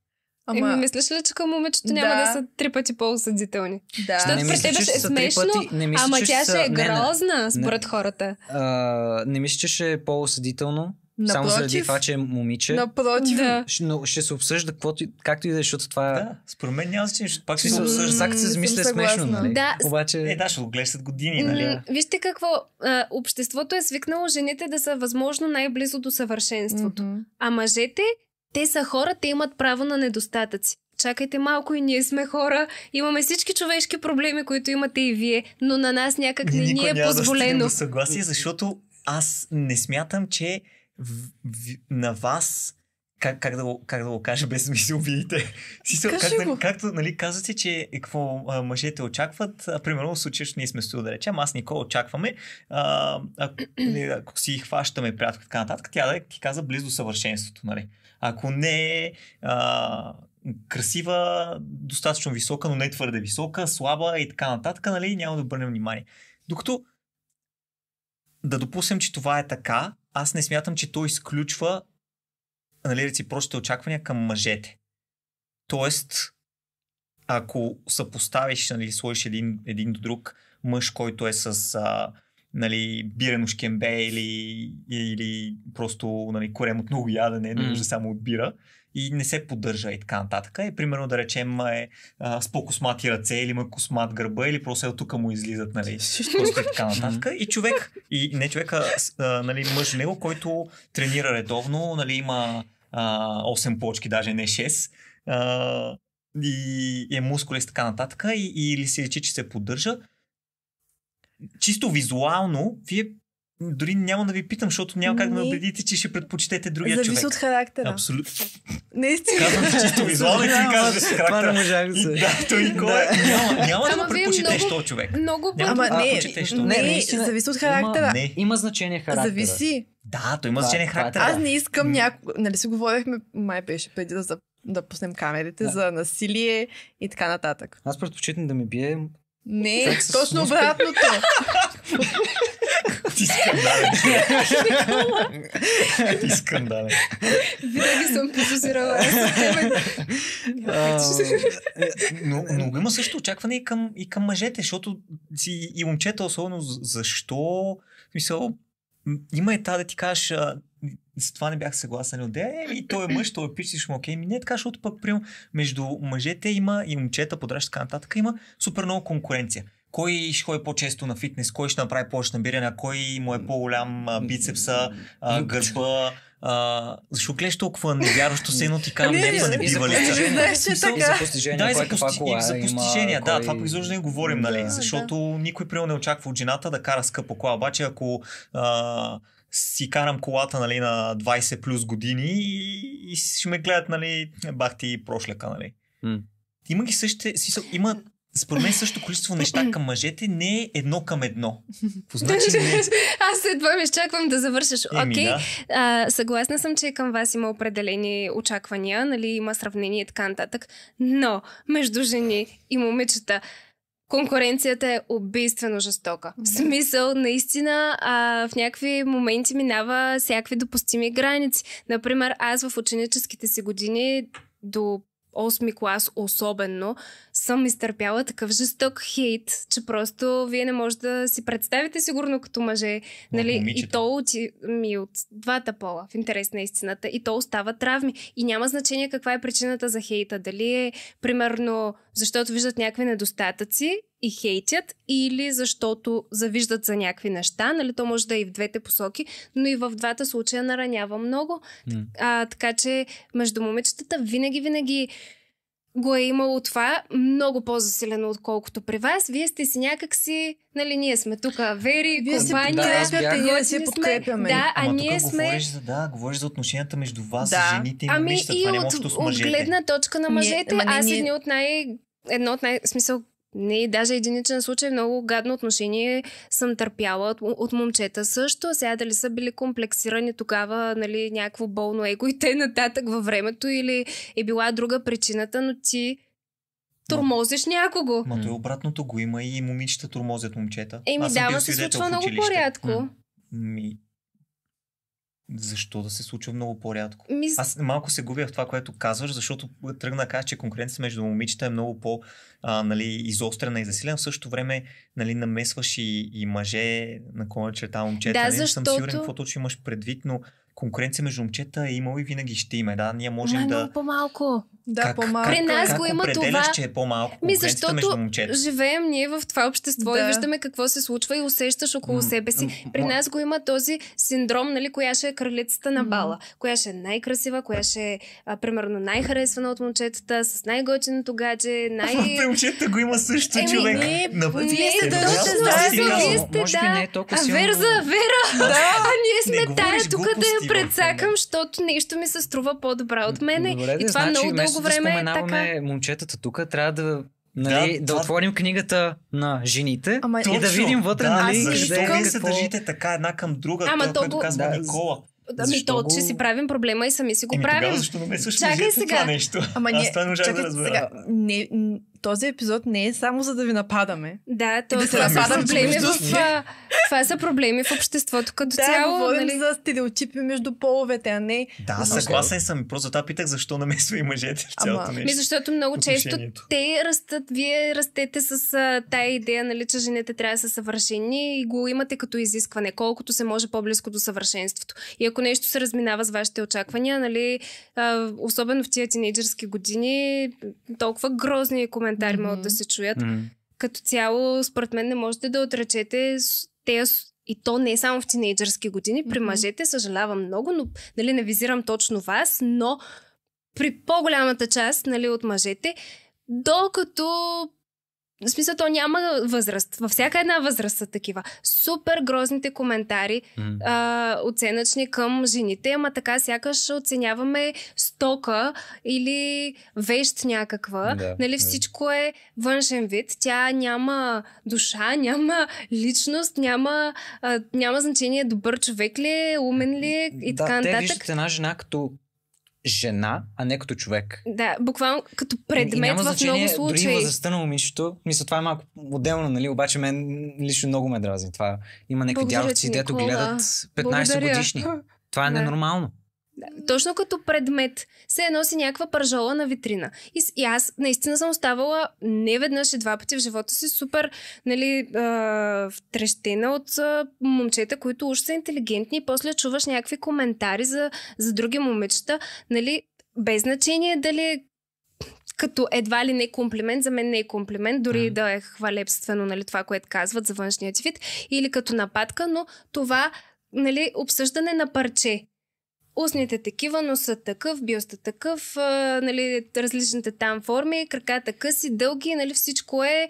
Ама... Еми, мислиш ли, че към момичето няма да, да са три пъти по-осъдителни? Да. Защото не мисля, че ще е смешно, пъти, не мисля, ама че тя ще е са... е грозна, не, не, според не, хората. А, не мисля, че ще е по-осъдително, Напротив, Само заради това, че е момиче. Напротив. Да. Ще, но ще се обсъжда каквото, както и да е, защото това. Да, според мен няма значение, защото пак ще се обсъжда. Сак се замисля е смешно, нали? Да. Обаче... Е, да, ще го гледаш след години, нали? Вижте какво. А, обществото е свикнало жените да са възможно най-близо до съвършенството. Mm-hmm. А мъжете, те са хора, те имат право на недостатъци чакайте малко и ние сме хора, имаме всички човешки проблеми, които имате и вие, но на нас някак не ни е позволено. Да, да съгласие, защото аз не смятам, че в, в, на вас, как, как, да го, как да го кажа без смисъл, видите как, нали, както нали, казвате, че е, какво а, мъжете очакват, а, примерно в случая, ние сме студо да речем, аз Никола очакваме, а, ако, нали, ако си хващаме приятелка така нататък, тя да ти каза близо съвършенството. Нали. Ако не е красива, достатъчно висока, но не твърде висока, слаба и така нататък, нали, няма да обърнем внимание. Докато да допуснем, че това е така, аз не смятам, че той изключва нали, реципрочните очаквания към мъжете. Тоест, ако съпоставиш, нали, сложиш един, един до друг мъж, който е с а, нали, бирено шкембе или, или просто нали, корем от много ядене, не може само от бира, и не се поддържа и така нататък. И примерно да речем е а, с по-космати ръце или има космат гърба или просто от тук му излизат, нали, просто и така нататък. И човек, и не човека, а, нали, мъж него, който тренира редовно, нали, има а, 8 плочки, даже не 6. А, и е мускулист така нататък и, и или се лечи, че се поддържа. Чисто визуално, вие дори няма да ви питам, защото няма как да ме убедите, че ще предпочитете другия Зависи човек. Зависи от характера. Абсолютно. Наистина. Казвам чисто визуално и ти казваш характера. Това не можах да се. Да, той кой е? няма, няма да предпочитеш този човек. Много Ама не, не, зависи от характера. Има значение характера. Зависи. Да, той има значение е характера. Аз не искам някой... Нали си говорихме, май беше преди да, да пуснем камерите за насилие и така нататък. Аз предпочитам да ми бие не, точно обратното. Ти скандален. Ти скандален. Винаги съм подозирала. Е, но, има също очакване и към, мъжете, защото си, и момчета особено защо, мисъл, има и тази да ти кажеш, с това не бях съгласен. От е, и той е мъж, той е пич, му окей. Ми не е така, защото пък прим, между мъжете има и момчета, подръж така нататък, има супер много конкуренция кой ще ходи по-често на фитнес, кой ще направи повече набиране, кой му е по-голям а, бицепса, а, гърба. А, защо гледаш толкова невярващо се, но ти казвам, не, не, не бива ли? И за постижения, да, и за, пости... и за постижения, да, това изобщо не говорим, нали? Защото никой приема не очаква от жената да кара скъпа кола, обаче ако си карам колата нали, на 20 плюс години и, и ще ме гледат, нали, бах ти прошляка, нали. Има ги същите, има според мен също количество неща към мъжете не е едно към едно. Позначи не... Е. Аз едва ми изчаквам да завършиш. Еми, okay. да. А, съгласна съм, че към вас има определени очаквания, нали, има сравнение и така нататък, но между жени и момичета конкуренцията е убийствено жестока. В смисъл, наистина, а, в някакви моменти минава всякакви допустими граници. Например, аз в ученическите си години до 8 клас особено, съм изтърпяла такъв жесток хейт, че просто вие не може да си представите сигурно като мъже. нали? И то от, ми от двата пола, в интерес на истината. И то остава травми. И няма значение каква е причината за хейта. Дали е, примерно, защото виждат някакви недостатъци и хейтят, или защото завиждат за някакви неща. Нали, то може да е и в двете посоки, но и в двата случая наранява много. Mm. А, така че между момичетата винаги, винаги го е имало това много по-засилено, отколкото при вас. Вие сте си някакси, нали, ние сме тук, Вери, Вие компания, се да, ние се подкрепяме. Да, а Ама ние сме... Говориш за, да, говориш за отношенията между вас, да. жените и ами момичета, и това е от, не от, от гледна точка на мъжете, ние, аз ние... едни от най... Едно от най... смисъл, не, даже единичен случай, много гадно отношение съм търпяла от, от момчета също. Сега дали са били комплексирани тогава, нали, някакво болно его и те нататък във времето или е била друга причината, но ти турмозиш някого. Ма той обратното го има и момичета турмозят момчета. Еми, дава се случва много по-рядко. Ми, защо да се случва много по-рядко? Ми... Аз малко се губя в това, което казваш, защото тръгна да кажа, че конкуренцията между момичета е много по-изострена нали, изострена и засилена. В същото време нали, намесваш и, и мъже, на коня черта момчета. Да, защото... Не съм сигурен какво точно имаш предвид, но конкуренция между момчета е имало и винаги ще има. Да, ние можем Май, е да. Много по-малко. Да, как, по-малко. При нас как, го има това. че е по-малко Ми защото живеем ние в това общество да. и виждаме какво се случва и усещаш около себе си. При нас го има този синдром, нали, коя ще е кралицата на бала, коя ще е най-красива, коя ще е, а, примерно, най-харесвана от момчетата, с най-готиното гадже, най... При момчетата го има също Еми, човек. Не, на... Е вие сте е точно, вие А Вера Вера! А ние сме тая тук да я предсакам, защото нещо ми се струва по-добра от мене. И това значи много дълго време да е споменаваме е така. момчетата тук, трябва да Нали, да, да да отворим книгата на жените Ама... и точно, да видим вътре, да, нали, защо къде искам... Е се държите така една към друга, Ама това, толкова... което казва да, Никола. Да, ми то, че си правим проблема и сами си го Еми, правим. Тогава, защо не ме слушаш Чакай сега. това нещо? Ама не, Аз това не можах да разбера. Сега, не, този епизод не е само за да ви нападаме. Да, то да това, са проблеми в, това са проблеми в обществото като да, цяло. Говорим нали? за стереотипи между половете, а не... Да, Но, съгласен съм. Просто това питах защо намесва и мъжете в цялото Ама, нещо. Ми, защото много често те растат, вие растете с тая идея, нали, че жените трябва да са съвършени и го имате като изискване, колкото се може по-близко до съвършенството. И ако нещо се разминава с вашите очаквания, нали, особено в тия тинейджерски години, толкова грозни коментари коментари mm-hmm. могат да се чуят. Mm-hmm. Като цяло, според мен, не можете да отречете те и то не е само в тинейджърски години. При mm-hmm. мъжете съжалявам много, но нали, не визирам точно вас, но при по-голямата част нали, от мъжете, докато в смисъл, то няма възраст. Във всяка една възраст са такива. Супер грозните коментари, mm. а, оценъчни към жените, ама така сякаш оценяваме стока или вещ някаква. Да, нали, всичко е външен вид. Тя няма душа, няма личност, няма, а, няма значение добър човек ли е, умен ли е и да, така нататък. Те виждат една жена като жена, а не като човек. Да, буквално като предмет няма в значение, много случаи. Дори има застъна момичето. Мисля, това е малко отделно, нали? Обаче мен лично много ме дразни. Това има някакви дядовци, дето гледат 15 Благодаря. годишни. Това е да. ненормално. Точно като предмет се носи някаква пържола на витрина. И, и аз наистина съм оставала не веднъж и два пъти в живота си супер нали, а, втрещена от а, момчета, които уж са интелигентни и после чуваш някакви коментари за, за други момичета. Нали, без значение дали като едва ли не комплимент, за мен не е комплимент, дори mm. да е хвалебствено нали, това, което казват за външния ти вид, или като нападка, но това нали, обсъждане на парче устните такива, са такъв, бюста такъв, а, нали, различните там форми, краката къси, дълги, нали, всичко е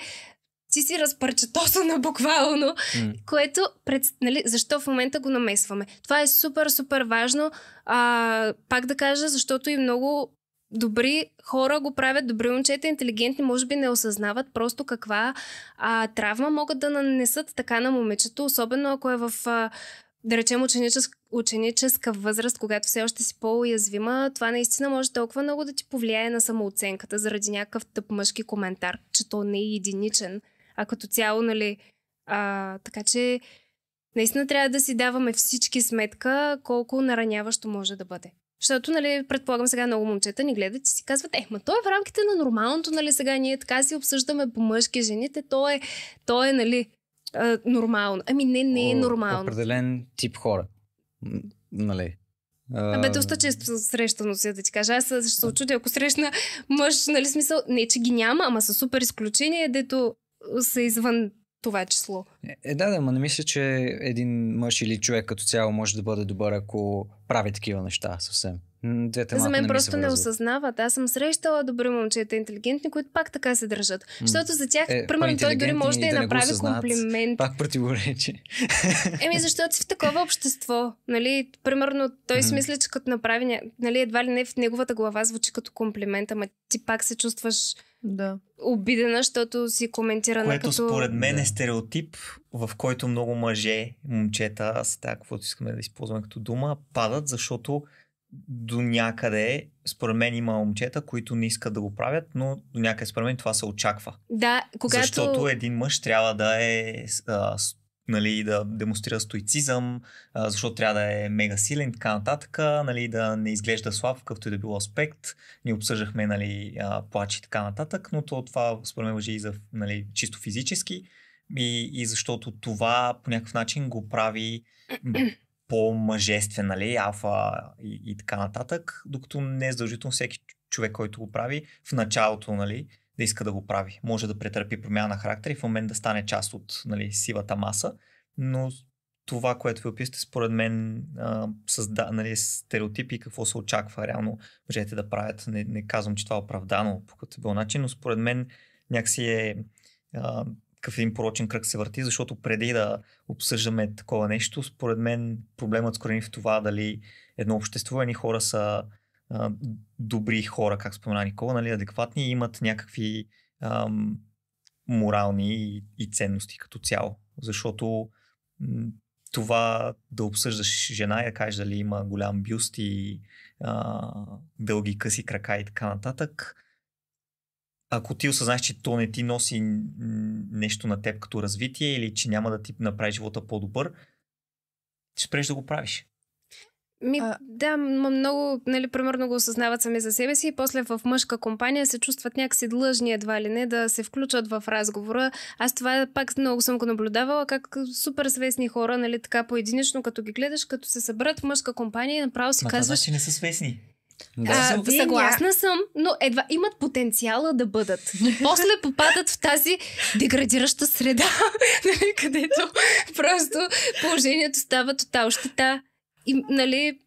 ти си разпърчатосана буквално, mm. което, пред, нали, защо в момента го намесваме. Това е супер, супер важно, а, пак да кажа, защото и много добри хора го правят, добри момчета, интелигентни, може би не осъзнават просто каква а, травма могат да нанесат така на момичето, особено ако е в... А, да речем ученическа, ученическа възраст, когато все още си по-уязвима, това наистина може толкова много да ти повлияе на самооценката заради някакъв тъп мъжки коментар, че то не е единичен, а като цяло, нали, а, така че наистина трябва да си даваме всички сметка колко нараняващо може да бъде. Защото, нали, предполагам сега много момчета ни гледат и си казват, ех, ма то е в рамките на нормалното, нали, сега ние така си обсъждаме по мъжки жените, то е, то е, нали, а, нормално. Ами не, не е нормално. Определен тип хора. Нали? Абе, доста често срещано се да ти кажа. Аз ще се очудя, ако срещна мъж, нали смисъл, не, че ги няма, ама са супер изключение, дето са извън това число. Е, е да, да, но не мисля, че един мъж или човек като цяло може да бъде добър, ако прави такива неща съвсем. Двете За мен не просто не осъзнават. Аз съм срещала добри момчета, интелигентни, които пак така се държат. Защото за тях, е, примерно, той дори може да, да я направи комплимент. Пак противоречи. Еми, защото си в такова общество. Нали? Примерно, той си мисля, че като направи, нали, едва ли не в неговата глава звучи като комплимент, ама ти пак се чувстваш да. обидена, защото си коментира на като... според мен е стереотип, в който много мъже, момчета, аз така, каквото искаме да използваме като дума, падат, защото до някъде, според мен има момчета, които не искат да го правят, но до някъде според мен това се очаква. Да, когато... Защото един мъж трябва да е а, нали, да демонстрира стоицизъм, а, защото трябва да е мега силен така нататък, нали, да не изглежда слаб в какъвто и да било аспект. Ние обсъждахме нали, а, плач и така нататък, но то, това според мен въжи и за нали, чисто физически и, и защото това по някакъв начин го прави по-мъжествен, нали, алфа и, и така нататък, докато не е задължително всеки човек, който го прави, в началото, нали, да иска да го прави. Може да претърпи промяна на характер и в момент да стане част от нали, сивата маса, но това, което ви описате, според мен а, създа, нали, стереотипи какво се очаква реално мъжете да правят. Не, не казвам, че това е оправдано по като бил начин, но според мен някакси е а, такъв един порочен кръг се върти, защото преди да обсъждаме такова нещо, според мен проблемът скорени в това дали едно общество, едни хора са а, добри хора, как спомена Никола, нали, адекватни и имат някакви ам, морални и, и ценности като цяло. Защото това да обсъждаш жена и да кажеш дали има голям бюст и а, дълги къси крака и така нататък, ако ти осъзнаеш, че то не ти носи нещо на теб като развитие или че няма да ти направи живота по-добър, ще спреш да го правиш. Ми, а... Да, много, нали, примерно го осъзнават сами за себе си и после в мъжка компания се чувстват някакси длъжни едва ли не да се включат в разговора. Аз това пак много съм го наблюдавала, как супер свестни хора, нали, така поединично, като ги гледаш, като се събрат в мъжка компания и направо си Ма казваш... Това, значи не са свестни. Да. А, съм, съгласна съм, но едва имат потенциала да бъдат. Но После попадат в тази деградираща среда, нали, където просто положението става тотал щета. И, нали,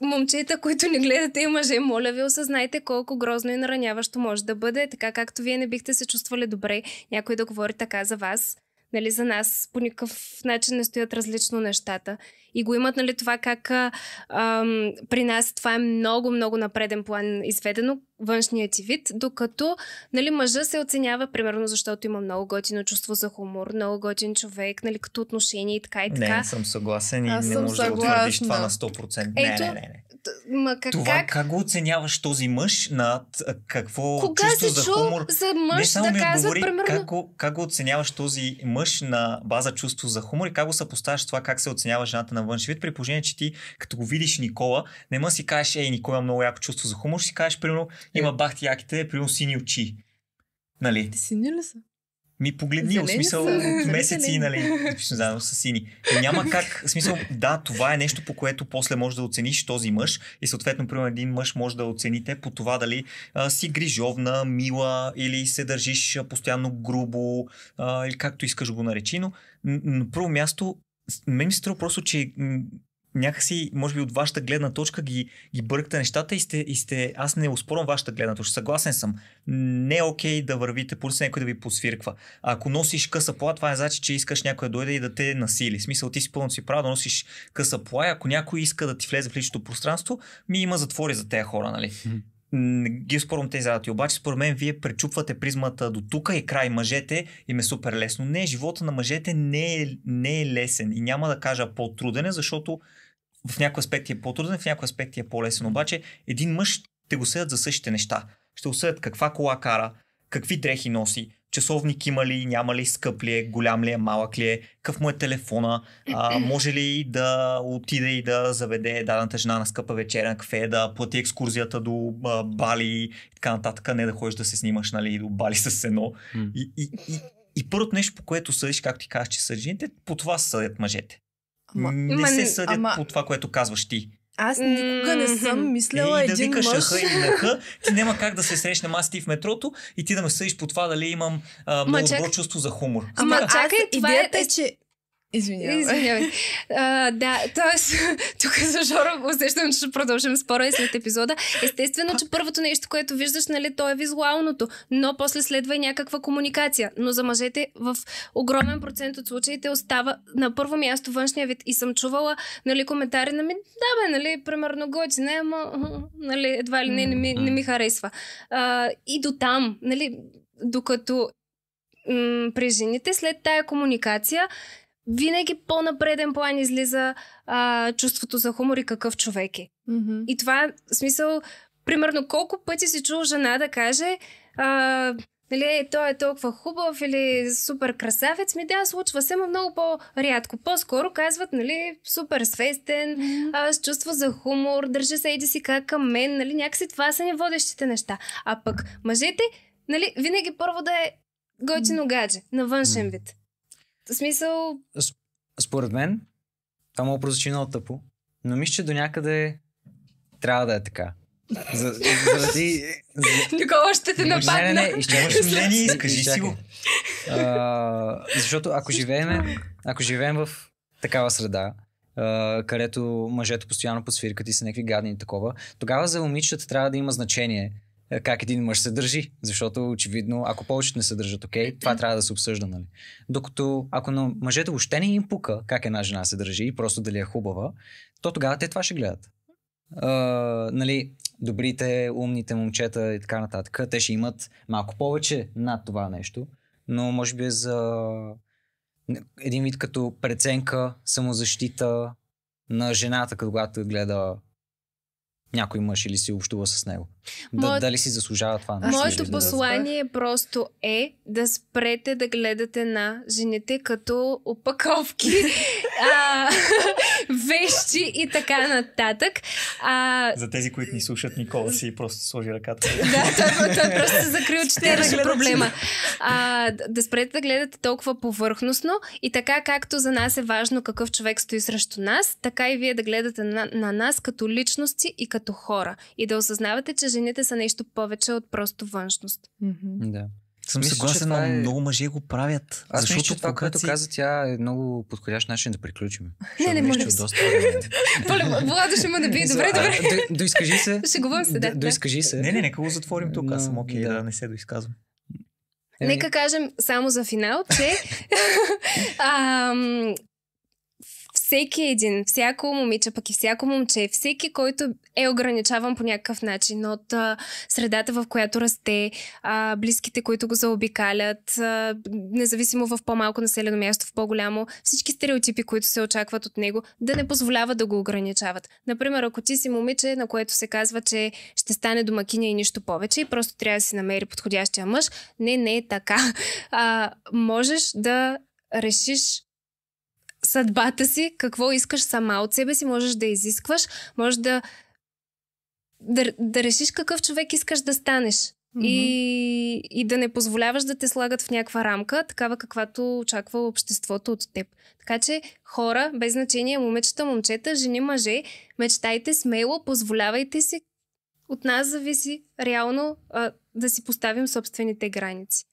момчета, които не гледате и мъже, моля ви, осъзнайте колко грозно и нараняващо може да бъде, така както вие не бихте се чувствали добре някой да говори така за вас. Нали, за нас по никакъв начин не стоят различно нещата. И го имат нали, това как а, ам, при нас това е много, много напреден план изведено, външният ти вид, докато нали, мъжа се оценява, примерно, защото има много готино чувство за хумор, много готин човек, нали, като отношение и така и така. Не, съм съгласен и Аз не може да утвърдиш това на 100%. Ето, не, не, не, не. Ма как, Това, как? как го оценяваш този мъж над какво Кога чувство за чу хумор? за мъж не само да ми казват, говори, примерно... как, го, как го оценяваш този мъж на база чувство за хумор и как го съпоставяш това как се оценява жената на външен вид, при положение, че ти като го видиш Никола, не ма си кажеш, ей, Никола има много яко чувство за хумор, ще си кажеш, примерно, има е. бахти яките, примерно сини очи. Нали? Сини ли са? Ми погледни, в смисъл са... от месеци, нали, заедно с сини. И няма как, в смисъл, да, това е нещо, по което после можеш да оцениш този мъж и съответно, примерно, един мъж може да оцените по това дали а, си грижовна, мила или се държиш постоянно грубо а, или както искаш го наречи, но на първо място мен ми се струва просто, че някакси, може би от вашата гледна точка ги, ги бъркате нещата и сте, и сте, аз не успорвам вашата гледна точка, съгласен съм. Не е окей да вървите по улица, някой да ви посвирква. А ако носиш къса пла, това не значи, че искаш някой да дойде и да те насили. В смисъл, ти си пълно си право да носиш къса пла, ако някой иска да ти влезе в личното пространство, ми има затвори за тези хора, нали? не ги спорвам тези работи. Обаче, според мен, вие пречупвате призмата до тук и край мъжете им е супер лесно. Не, живота на мъжете не е, не е лесен и няма да кажа по-труден, защото в някои аспекти е по-труден, в някои аспекти е по-лесен. Обаче един мъж те го съдят за същите неща. Ще осъдят каква кола кара, какви дрехи носи, часовник има ли, няма ли, скъп ли е, голям ли е, малък ли е, какъв му е телефона, а, може ли да отиде и да заведе дадената жена на скъпа вечеря кафе, да плати екскурзията до а, Бали и така нататък, не да ходиш да се снимаш нали, до Бали с едно. Mm. И, и, и, и първото нещо, по което съдиш, както ти казваш, че съдиш жените, по това съдят мъжете. Ама, не се съдят ама... по това, което казваш ти. Аз никога не съм мисляла и да един викаш мъж... Аха и наха, ти няма как да се срещна аз ти в метрото и ти да ме съдиш по това дали имам а, много чак... добро чувство за хумор. Ама Ама чакай, това е идеята е, е, че Извинявай. Извинявай. А, да, т.е. тук за Жоро усещам, че ще продължим спора и след епизода. Естествено, че първото нещо, което виждаш, нали, то е визуалното, но после следва и някаква комуникация. Но за мъжете в огромен процент от случаите остава на първо място външния вид. И съм чувала, нали, коментари на ми, да бе, нали, примерно не, ама, нали, едва ли не, не, ми, не ми харесва. А, и до там, нали, докато м- при жените след тая комуникация винаги по-напреден план излиза а, чувството за хумор и какъв човек е. Mm-hmm. И това е смисъл, примерно колко пъти си чул жена да каже а, нали, той е толкова хубав или супер красавец, ми да, случва се, но много по-рядко. По-скоро казват, нали, супер свестен, mm-hmm. а, с чувство за хумор, държи се иди си как към мен, нали, някакси това са ни водещите неща. А пък мъжете, нали, винаги първо да е готино гадже, на външен вид. В смисъл... според мен, това му прозвучи много тъпо, но мисля, че до някъде трябва да е така. За, заради... За... Никола ще те нападна. Е не, не, не, изчакваш мнение и кажи си го. защото ако живеем, ако живеем в такава среда, Uh, където мъжето постоянно свирката и са някакви гадни и такова, тогава за момичетата трябва да има значение е, как един мъж се държи. Защото очевидно, ако повечето не се държат окей, okay, това трябва да се обсъжда. Нали? Докато ако на мъжете въобще не им пука как една жена се държи и просто дали е хубава, то тогава те това ще гледат. А, нали, добрите, умните момчета и така нататък, те ще имат малко повече над това нещо, но може би е за един вид като преценка, самозащита на жената, когато гледа някой мъж или си общува с него. Д- Дали си заслужава това нещо? Моето послание да просто е да спрете да гледате на жените като опаковки, а, вещи и така нататък. А... За тези, които ни слушат, Никола си просто сложи ръката. да, той, той просто се закри очите на проблема. А, да спрете да гледате толкова повърхностно и така както за нас е важно какъв човек стои срещу нас, така и вие да гледате на, на нас като личности и като като хора и да осъзнавате, че жените са нещо повече от просто външност. Mm-hmm. Да. Съм мисля, съгласен, но е... много мъже го правят. Аз защото мисля, че това, което си... каза тя е много подходящ начин да приключим. Не, не може да доста... Владо ще му да бие. Добре, добре. Доискажи се. Ще говорим се, да. Доискажи се. Не, не, нека го затворим тук. Аз съм окей да не се доизказвам. Е, нека кажем само за финал, че всеки един, всяко момиче, пък и всяко момче, всеки, който е ограничаван по някакъв начин от а, средата, в която расте, а, близките, които го заобикалят, а, независимо в по-малко населено място, в по-голямо, всички стереотипи, които се очакват от него, да не позволява да го ограничават. Например, ако ти си момиче, на което се казва, че ще стане домакиня и нищо повече и просто трябва да си намери подходящия мъж, не, не е така. А, можеш да решиш съдбата си, какво искаш сама от себе си, можеш да изискваш, можеш да, да, да решиш какъв човек искаш да станеш. Mm-hmm. И, и да не позволяваш да те слагат в някаква рамка, такава каквато очаква обществото от теб. Така че хора, без значение, момичета, момчета, жени, мъже, мечтайте смело, позволявайте си. От нас зависи реално а, да си поставим собствените граници.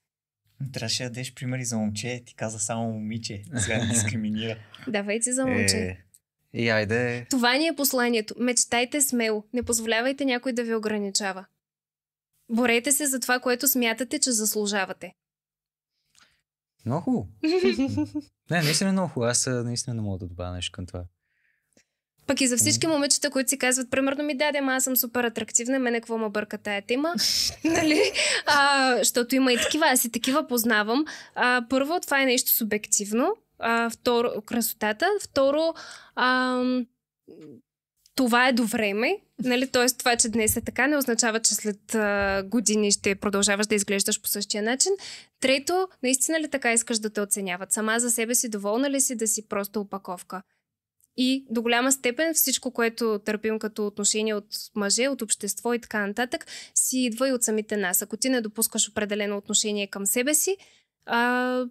Трябваше да дадеш примери за момче, ти каза само момиче, сега не дискриминира. Давайте за момче. Е, и айде. Това ни е посланието. Мечтайте смело. Не позволявайте някой да ви ограничава. Борете се за това, което смятате, че заслужавате. Много хубаво. не, наистина е много хубаво. Аз наистина не мога да добавя нещо към това. Пък и за всички момичета, които си казват, примерно ми даде, аз съм супер атрактивна, мене какво ме бърка тая тема, нали? А, защото има и такива, аз и такива познавам. А, първо, това е нещо субективно. А, второ, красотата. Второ, а, това е до време. Нали? Тоест, това, че днес е така, не означава, че след а, години ще продължаваш да изглеждаш по същия начин. Трето, наистина ли така искаш да те оценяват? Сама за себе си доволна ли си да си просто опаковка? И до голяма степен всичко, което търпим като отношение от мъже, от общество и така нататък, си идва и от самите нас. Ако ти не допускаш определено отношение към себе си, а,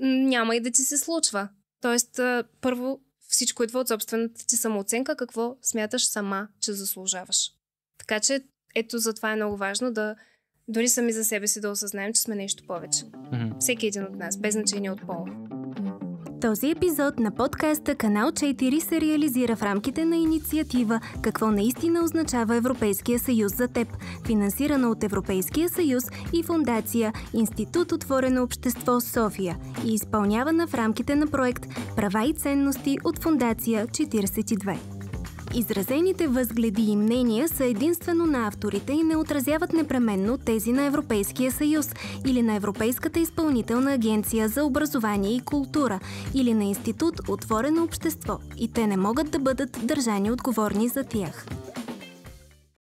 няма и да ти се случва. Тоест, а, първо всичко идва от собствената ти самооценка, какво смяташ сама, че заслужаваш. Така че, ето за това е много важно да дори сами за себе си да осъзнаем, че сме нещо повече. Mm-hmm. Всеки един от нас, без значение от пола. Този епизод на подкаста Канал 4 се реализира в рамките на инициатива Какво наистина означава Европейския съюз за теб, финансирана от Европейския съюз и фундация Институт Отворено общество София и изпълнявана в рамките на проект Права и ценности от фундация 42. Изразените възгледи и мнения са единствено на авторите и не отразяват непременно тези на Европейския съюз или на Европейската изпълнителна агенция за образование и култура или на Институт Отворено общество и те не могат да бъдат държани отговорни за тях.